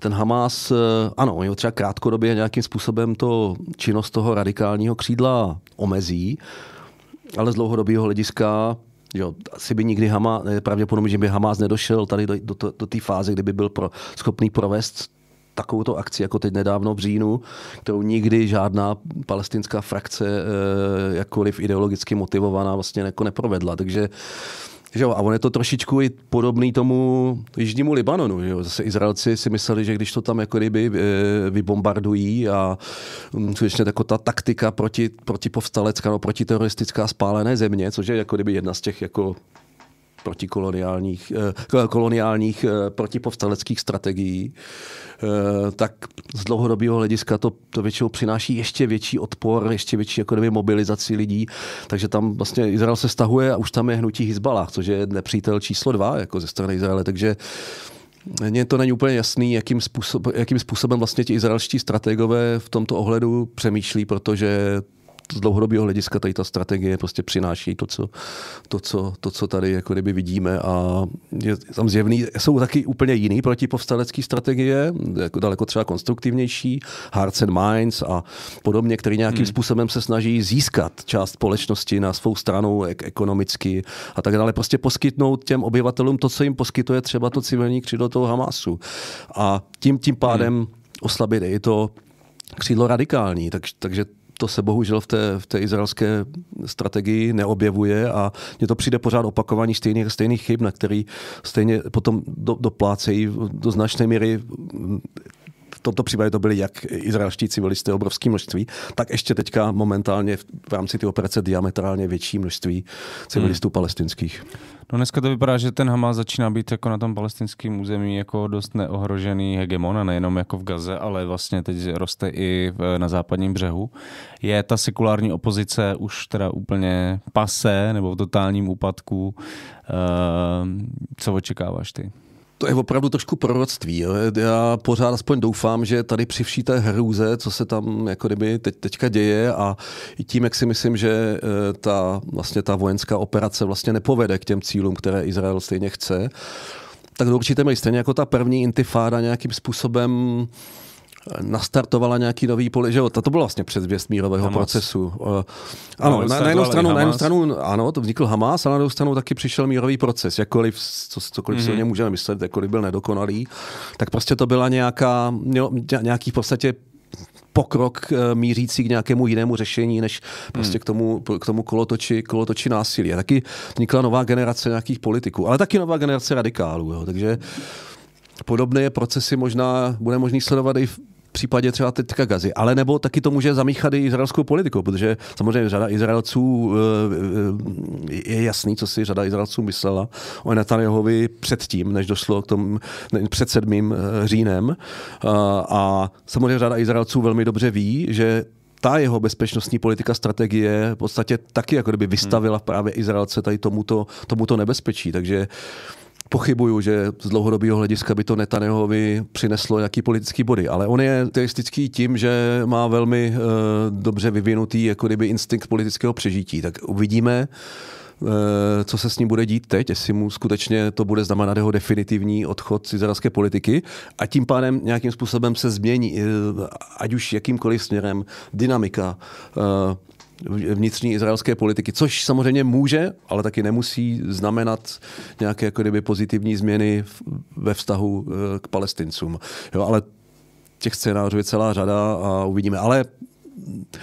ten Hamas, eh, ano, oni ho třeba krátkodobě nějakým způsobem to činnost toho radikálního křídla omezí, ale z dlouhodobého hlediska Jo, asi by nikdy Hamas, pravděpodobně, že by Hamas nedošel tady do, do, do té fáze, kdyby byl pro, schopný provést takovouto akci, jako teď nedávno v říjnu, kterou nikdy žádná palestinská frakce, eh, jakkoliv ideologicky motivovaná, vlastně jako neprovedla. Takže že jo, a on je to trošičku i podobný tomu jižnímu Libanonu. Že jo. Zase Izraelci si mysleli, že když to tam jako ryby eh, vybombardují a mm, skutečně jako ta taktika proti, proti povstalecká, no, proti teroristická spálené země, což je jako kdyby jedna z těch jako protikoloniálních, eh, koloniálních eh, protipovstaleckých strategií, eh, tak z dlouhodobého hlediska to, to většinou přináší ještě větší odpor, ještě větší jako neví, mobilizaci lidí. Takže tam vlastně Izrael se stahuje a už tam je hnutí hizbala, což je nepřítel číslo dva jako ze strany Izraele. Takže mně to není úplně jasný, jakým, způsob, jakým způsobem vlastně ti izraelští strategové v tomto ohledu přemýšlí, protože z dlouhodobého hlediska tady ta strategie prostě přináší to, co, to, co, to, co tady jako kdyby vidíme a je tam zjevný, jsou taky úplně jiný protipovstalecké strategie, jako daleko třeba konstruktivnější, Hearts and Minds a podobně, který nějakým hmm. způsobem se snaží získat část společnosti na svou stranu ek- ekonomicky a tak dále, prostě poskytnout těm obyvatelům to, co jim poskytuje třeba to civilní křídlo toho Hamasu. A tím, tím pádem hmm oslabit i to křídlo radikální. Tak, takže to se bohužel v té, v té izraelské strategii neobjevuje a mně to přijde pořád opakování stejných, stejných chyb, na který stejně potom do, doplácejí do značné míry v tomto případě to byli jak izraelští civilisté obrovské množství, tak ještě teďka momentálně v rámci ty operace diametrálně větší množství civilistů hmm. palestinských. No dneska to vypadá, že ten Hamas začíná být jako na tom palestinském území jako dost neohrožený hegemon a nejenom jako v Gaze, ale vlastně teď roste i na západním břehu. Je ta sekulární opozice už teda úplně pase nebo v totálním úpadku? Ehm, co očekáváš ty? To je opravdu trošku proroctví. Jo. Já pořád aspoň doufám, že tady při vší té hrůze, co se tam jako kdyby teď, teďka děje a i tím, jak si myslím, že eh, ta, vlastně ta vojenská operace vlastně nepovede k těm cílům, které Izrael stejně chce, tak do určité stejně jako ta první intifáda nějakým způsobem nastartovala nějaký nový poli, že jo, to bylo vlastně předzvěst mírového Hamas. procesu. Eh, ano, na, na, jednu stranu, na jednu stranu, ano, to vznikl Hamas, ale na druhou stranu taky přišel mírový proces, jakkoliv, co, cokoliv mm-hmm. si o něm můžeme myslet, jakkoliv byl nedokonalý, tak prostě to byla nějaká, nějaký v podstatě pokrok eh, mířící k nějakému jinému řešení, než prostě hmm. k tomu, k tomu kolotoči, kolotoči násilí. A taky vznikla nová generace nějakých politiků, ale taky nová generace radikálů. Jo. Takže podobné procesy možná bude možný sledovat i v případě třeba teďka Gazy, ale nebo taky to může zamíchat i izraelskou politikou, protože samozřejmě řada Izraelců eh, eh, je jasný, co si řada Izraelců myslela o Netanyahovi předtím, než došlo k tomu před 7. Eh, říjnem. A samozřejmě řada Izraelců velmi dobře ví, že ta jeho bezpečnostní politika, strategie v podstatě taky jako kdyby vystavila hmm. právě Izraelce tady tomuto, tomuto nebezpečí. Takže pochybuju, že z dlouhodobého hlediska by to Netanehovi přineslo nějaký politický body, ale on je teistický tím, že má velmi uh, dobře vyvinutý jako kdyby instinkt politického přežití. Tak uvidíme, eh, co se s ním bude dít teď, jestli mu skutečně to bude znamenat jeho definitivní odchod z izraelské politiky a tím pádem nějakým způsobem se změní, eh, ať už jakýmkoliv směrem, dynamika vnitřní izraelské politiky, což samozřejmě může, ale taky nemusí znamenat nějaké jako kdyby, pozitivní změny ve vztahu eh, k palestincům. Jo, ale těch scénářů je celá řada a uvidíme. Ale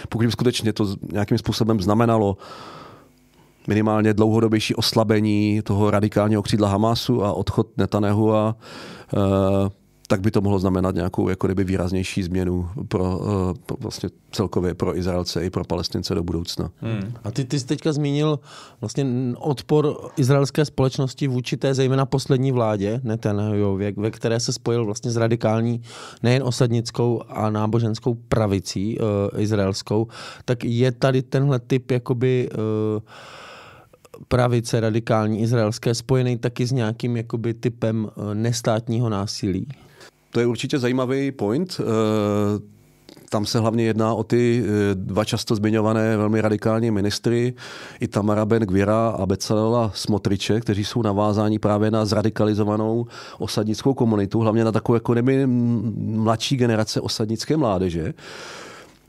pokud by skutečně to nějakým způsobem znamenalo minimálně dlouhodobější oslabení toho radikálního křídla hamasu a odchod Netanehu a uh, tak by to mohlo znamenat nějakou jako kdyby výraznější změnu pro, eh, pro vlastně celkově pro Izraelce i pro Palestince do budoucna. Hmm. A ty, ty jsi teďka zmínil vlastně odpor izraelské společnosti vůči té zejména poslední vládě, ne ten, jo, ve, ve které se spojil vlastně s radikální nejen osadnickou a náboženskou pravicí e, izraelskou, tak je tady tenhle typ jakoby e, pravice radikální izraelské spojený taky s nějakým jakoby typem nestátního násilí? To je určitě zajímavý point. Eh, tam se hlavně jedná o ty eh, dva často zmiňované velmi radikální ministry, i Tamara Ben Gvira a Becelala Smotriče, kteří jsou navázáni právě na zradikalizovanou osadnickou komunitu, hlavně na takovou jako nejmladší mladší generace osadnické mládeže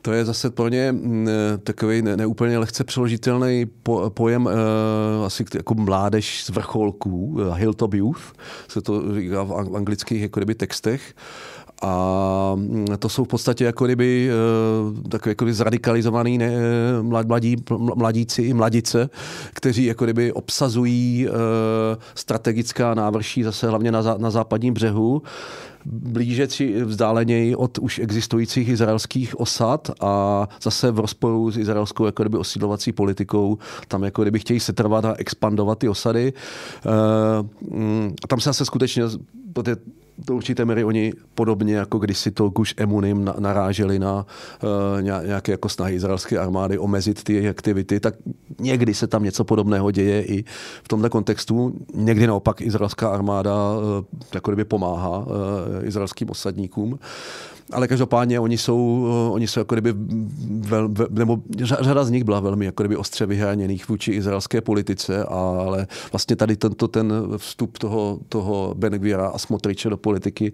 to je zase pro ně mm, takový ne, neúplně lehce přeložitelný po, pojem eh, asi jako mládež z vrcholků, eh, hilltop youth, se to říká v anglických jako kdyby, textech. A mm, to jsou v podstatě jako kdyby eh, takové jako zradikalizovaný ne, mladí, mladíci i mladice, kteří jako kdyby obsazují eh, strategická návrší zase hlavně na, na západním břehu blíže či vzdáleněji od už existujících izraelských osad a zase v rozporu s izraelskou jako kdyby osídlovací politikou, tam jako kdyby chtějí setrvat a expandovat ty osady. E, tam se zase skutečně, protože do určité míry oni podobně jako když si to už Emunim naráželi na eh, nějaké jako snahy izraelské armády omezit ty jejich aktivity, tak někdy se tam něco podobného děje i v tomto kontextu. Někdy naopak izraelská armáda eh, jako kdyby pomáhá eh, izraelským osadníkům ale každopádně oni jsou, eh, oni jsou jako kdyby, vel, nebo řada z nich byla velmi jako kdyby ostře vyháněných vůči izraelské politice, ale vlastně tady tento ten vstup toho, toho Benguira a Smotriče do politiky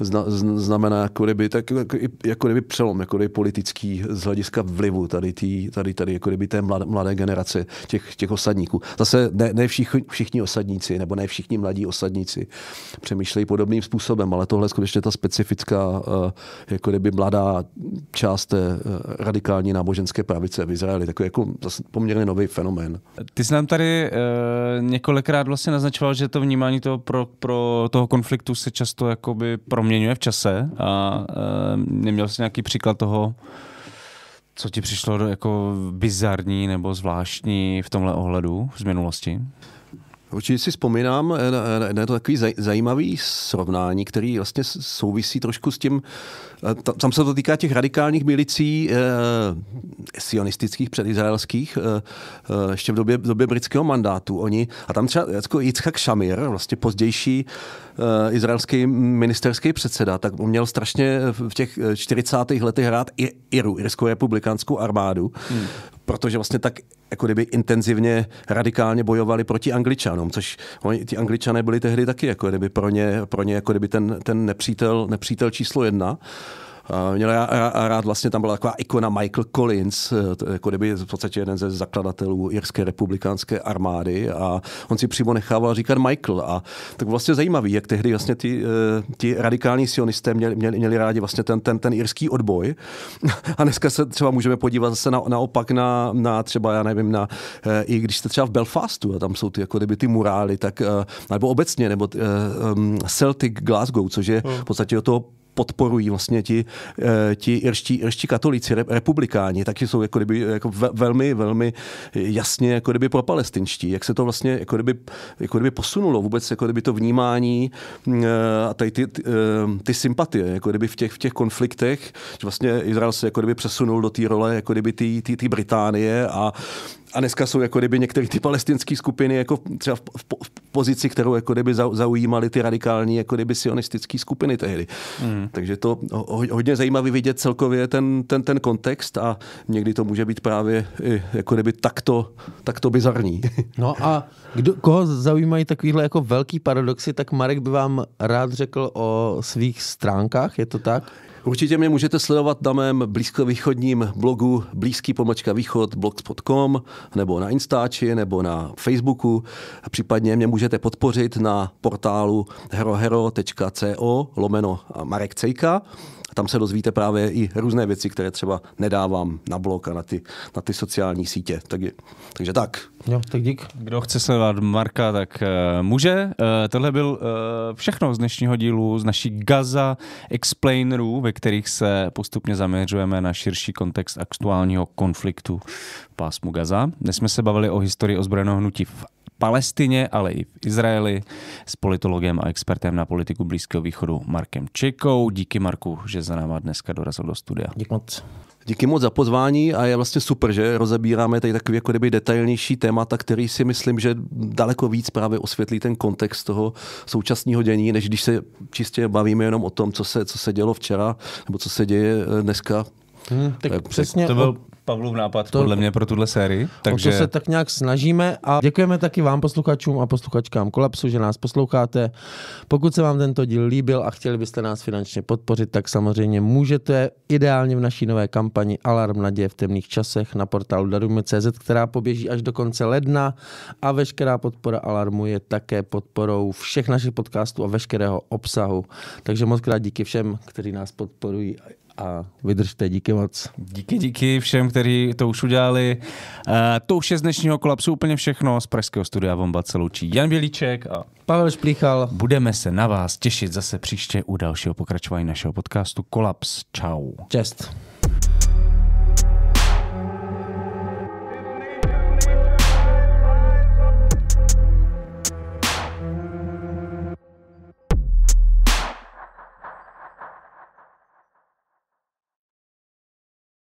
zna, znamená jako kdyby, tak, jako, jako kdyby přelom, jako kdyby politický z hlediska vlivu tady, tý, tady, tady jako kdyby té mladé, mladé generace těch, těch osadníků. Zase ne, ne všichni, všichni osadníci, nebo ne všichni mladí osadníci přemýšlejí podobným způsobem, ale tohle je skutečně ta specifická eh, jako kdyby mladá část té eh, radikální náboženské pravice v Izraeli. Takový jako zase poměrně nový fenomén. Ty jsi nám tady e, několikrát vlastně naznačoval, že to vnímání toho, pro, pro toho konfliktu se často jakoby proměňuje v čase a e, neměl jsi nějaký příklad toho, co ti přišlo jako bizarní nebo zvláštní v tomhle ohledu z minulosti? Určitě si vzpomínám eh, na, eh, na to takový zajímavý srovnání, který vlastně souvisí trošku s tím, eh, tam se to týká těch radikálních milicí eh, sionistických, předizraelských, eh, ještě v době, v době britského mandátu. Oni, a tam třeba jako Jitzchak Shamir, vlastně pozdější eh, izraelský ministerský předseda, tak měl strašně v těch 40. letech hrát Iru, Irskou republikánskou armádu. Hmm protože vlastně tak jako kdyby intenzivně, radikálně bojovali proti Angličanům, což oni, ti Angličané byli tehdy taky jako kdyby pro ně, pro ně jako kdyby ten, ten nepřítel, nepřítel číslo jedna. Uh, Eh, Měl já, já rád, vlastně tam byla taková ikona Michael Collins, eh, jako kdyby v podstatě jeden ze zakladatelů Jirské republikánské armády a on si přímo nechával říkat Michael. A tak vlastně zajímavý, jak tehdy vlastně ty, eh, ty radikální sionisté měli, měli, měli rádi vlastně ten, ten, ten irský odboj. A dneska se třeba můžeme podívat zase na, naopak na, na třeba, já nevím, na, i když jste třeba v Belfastu a tam jsou ty, jako kdyby ty murály, tak, nebo obecně, nebo Celtic Glasgow, což je hmm. v podstatě o toho podporují vlastně ti, eh, ti irští, irští katolíci, republikáni, taky jsou jako kdyby jako velmi, velmi jasně jako kdyby pro palestinští. Jak se to vlastně jako kdyby, jako kdyby posunulo vůbec jako kdyby to vnímání mm, eh, a tady ty, ty, eh, ty sympatie jako kdyby v těch, v těch konfliktech, že vlastně Izrael se jako kdyby přesunul do té role jako kdyby ty, ty, ty Británie a a dneska jsou jako kdyby některé ty palestinské skupiny jako třeba v, v, v pozici, kterou jako kdyby zaujímaly ty radikální jako kdyby sionistické skupiny tehdy. Mm. Takže to ho, hodně zajímavý vidět celkově ten, ten, ten kontext a někdy to může být právě i jako kdyby takto, takto bizarní. No a kdo, koho zaujímají takovýhle jako velký paradoxy, tak Marek by vám rád řekl o svých stránkách, je to tak? Určitě mě můžete sledovat na mém blízkovýchodním blogu blízký pomlčka východ blogspot.com nebo na Instači nebo na Facebooku. Případně mě můžete podpořit na portálu herohero.co lomeno Marek Cejka tam se dozvíte právě i různé věci, které třeba nedávám na blog a na ty, na ty sociální sítě. Takže, takže tak. Jo, tak dík. Kdo chce sledovat Marka, tak uh, může. Uh, tohle byl uh, všechno z dnešního dílu, z naší Gaza Explainerů, ve kterých se postupně zaměřujeme na širší kontext aktuálního konfliktu v pásmu Gaza. Dnes jsme se bavili o historii ozbrojeného hnutí v Palestině, ale i v Izraeli s politologem a expertem na politiku Blízkého východu Markem Čekou. Díky Marku, že za náma dneska dorazil do studia. Díky moc. Díky moc za pozvání a je vlastně super, že rozebíráme tady takový jako kdyby detailnější témata, který si myslím, že daleko víc právě osvětlí ten kontext toho současného dění, než když se čistě bavíme jenom o tom, co se, co se dělo včera nebo co se děje eh, dneska. Hmm, tak tak přesně to byl Pavlův nápad to, podle mě pro tuhle sérii. Takže... O to se tak nějak snažíme a děkujeme taky vám posluchačům a posluchačkám Kolapsu, že nás posloucháte. Pokud se vám tento díl líbil a chtěli byste nás finančně podpořit, tak samozřejmě můžete ideálně v naší nové kampani Alarm naděje v temných časech na portálu darujme.cz, která poběží až do konce ledna a veškerá podpora Alarmu je také podporou všech našich podcastů a veškerého obsahu. Takže moc krát díky všem, kteří nás podporují a vydržte, díky moc. Díky, díky všem, kteří to už udělali. Uh, to už je z dnešního kolapsu úplně všechno. Z Pražského studia Vombat se loučí Jan Bělíček a Pavel Šplíchal. Budeme se na vás těšit zase příště u dalšího pokračování našeho podcastu Kolaps. Čau. Čest.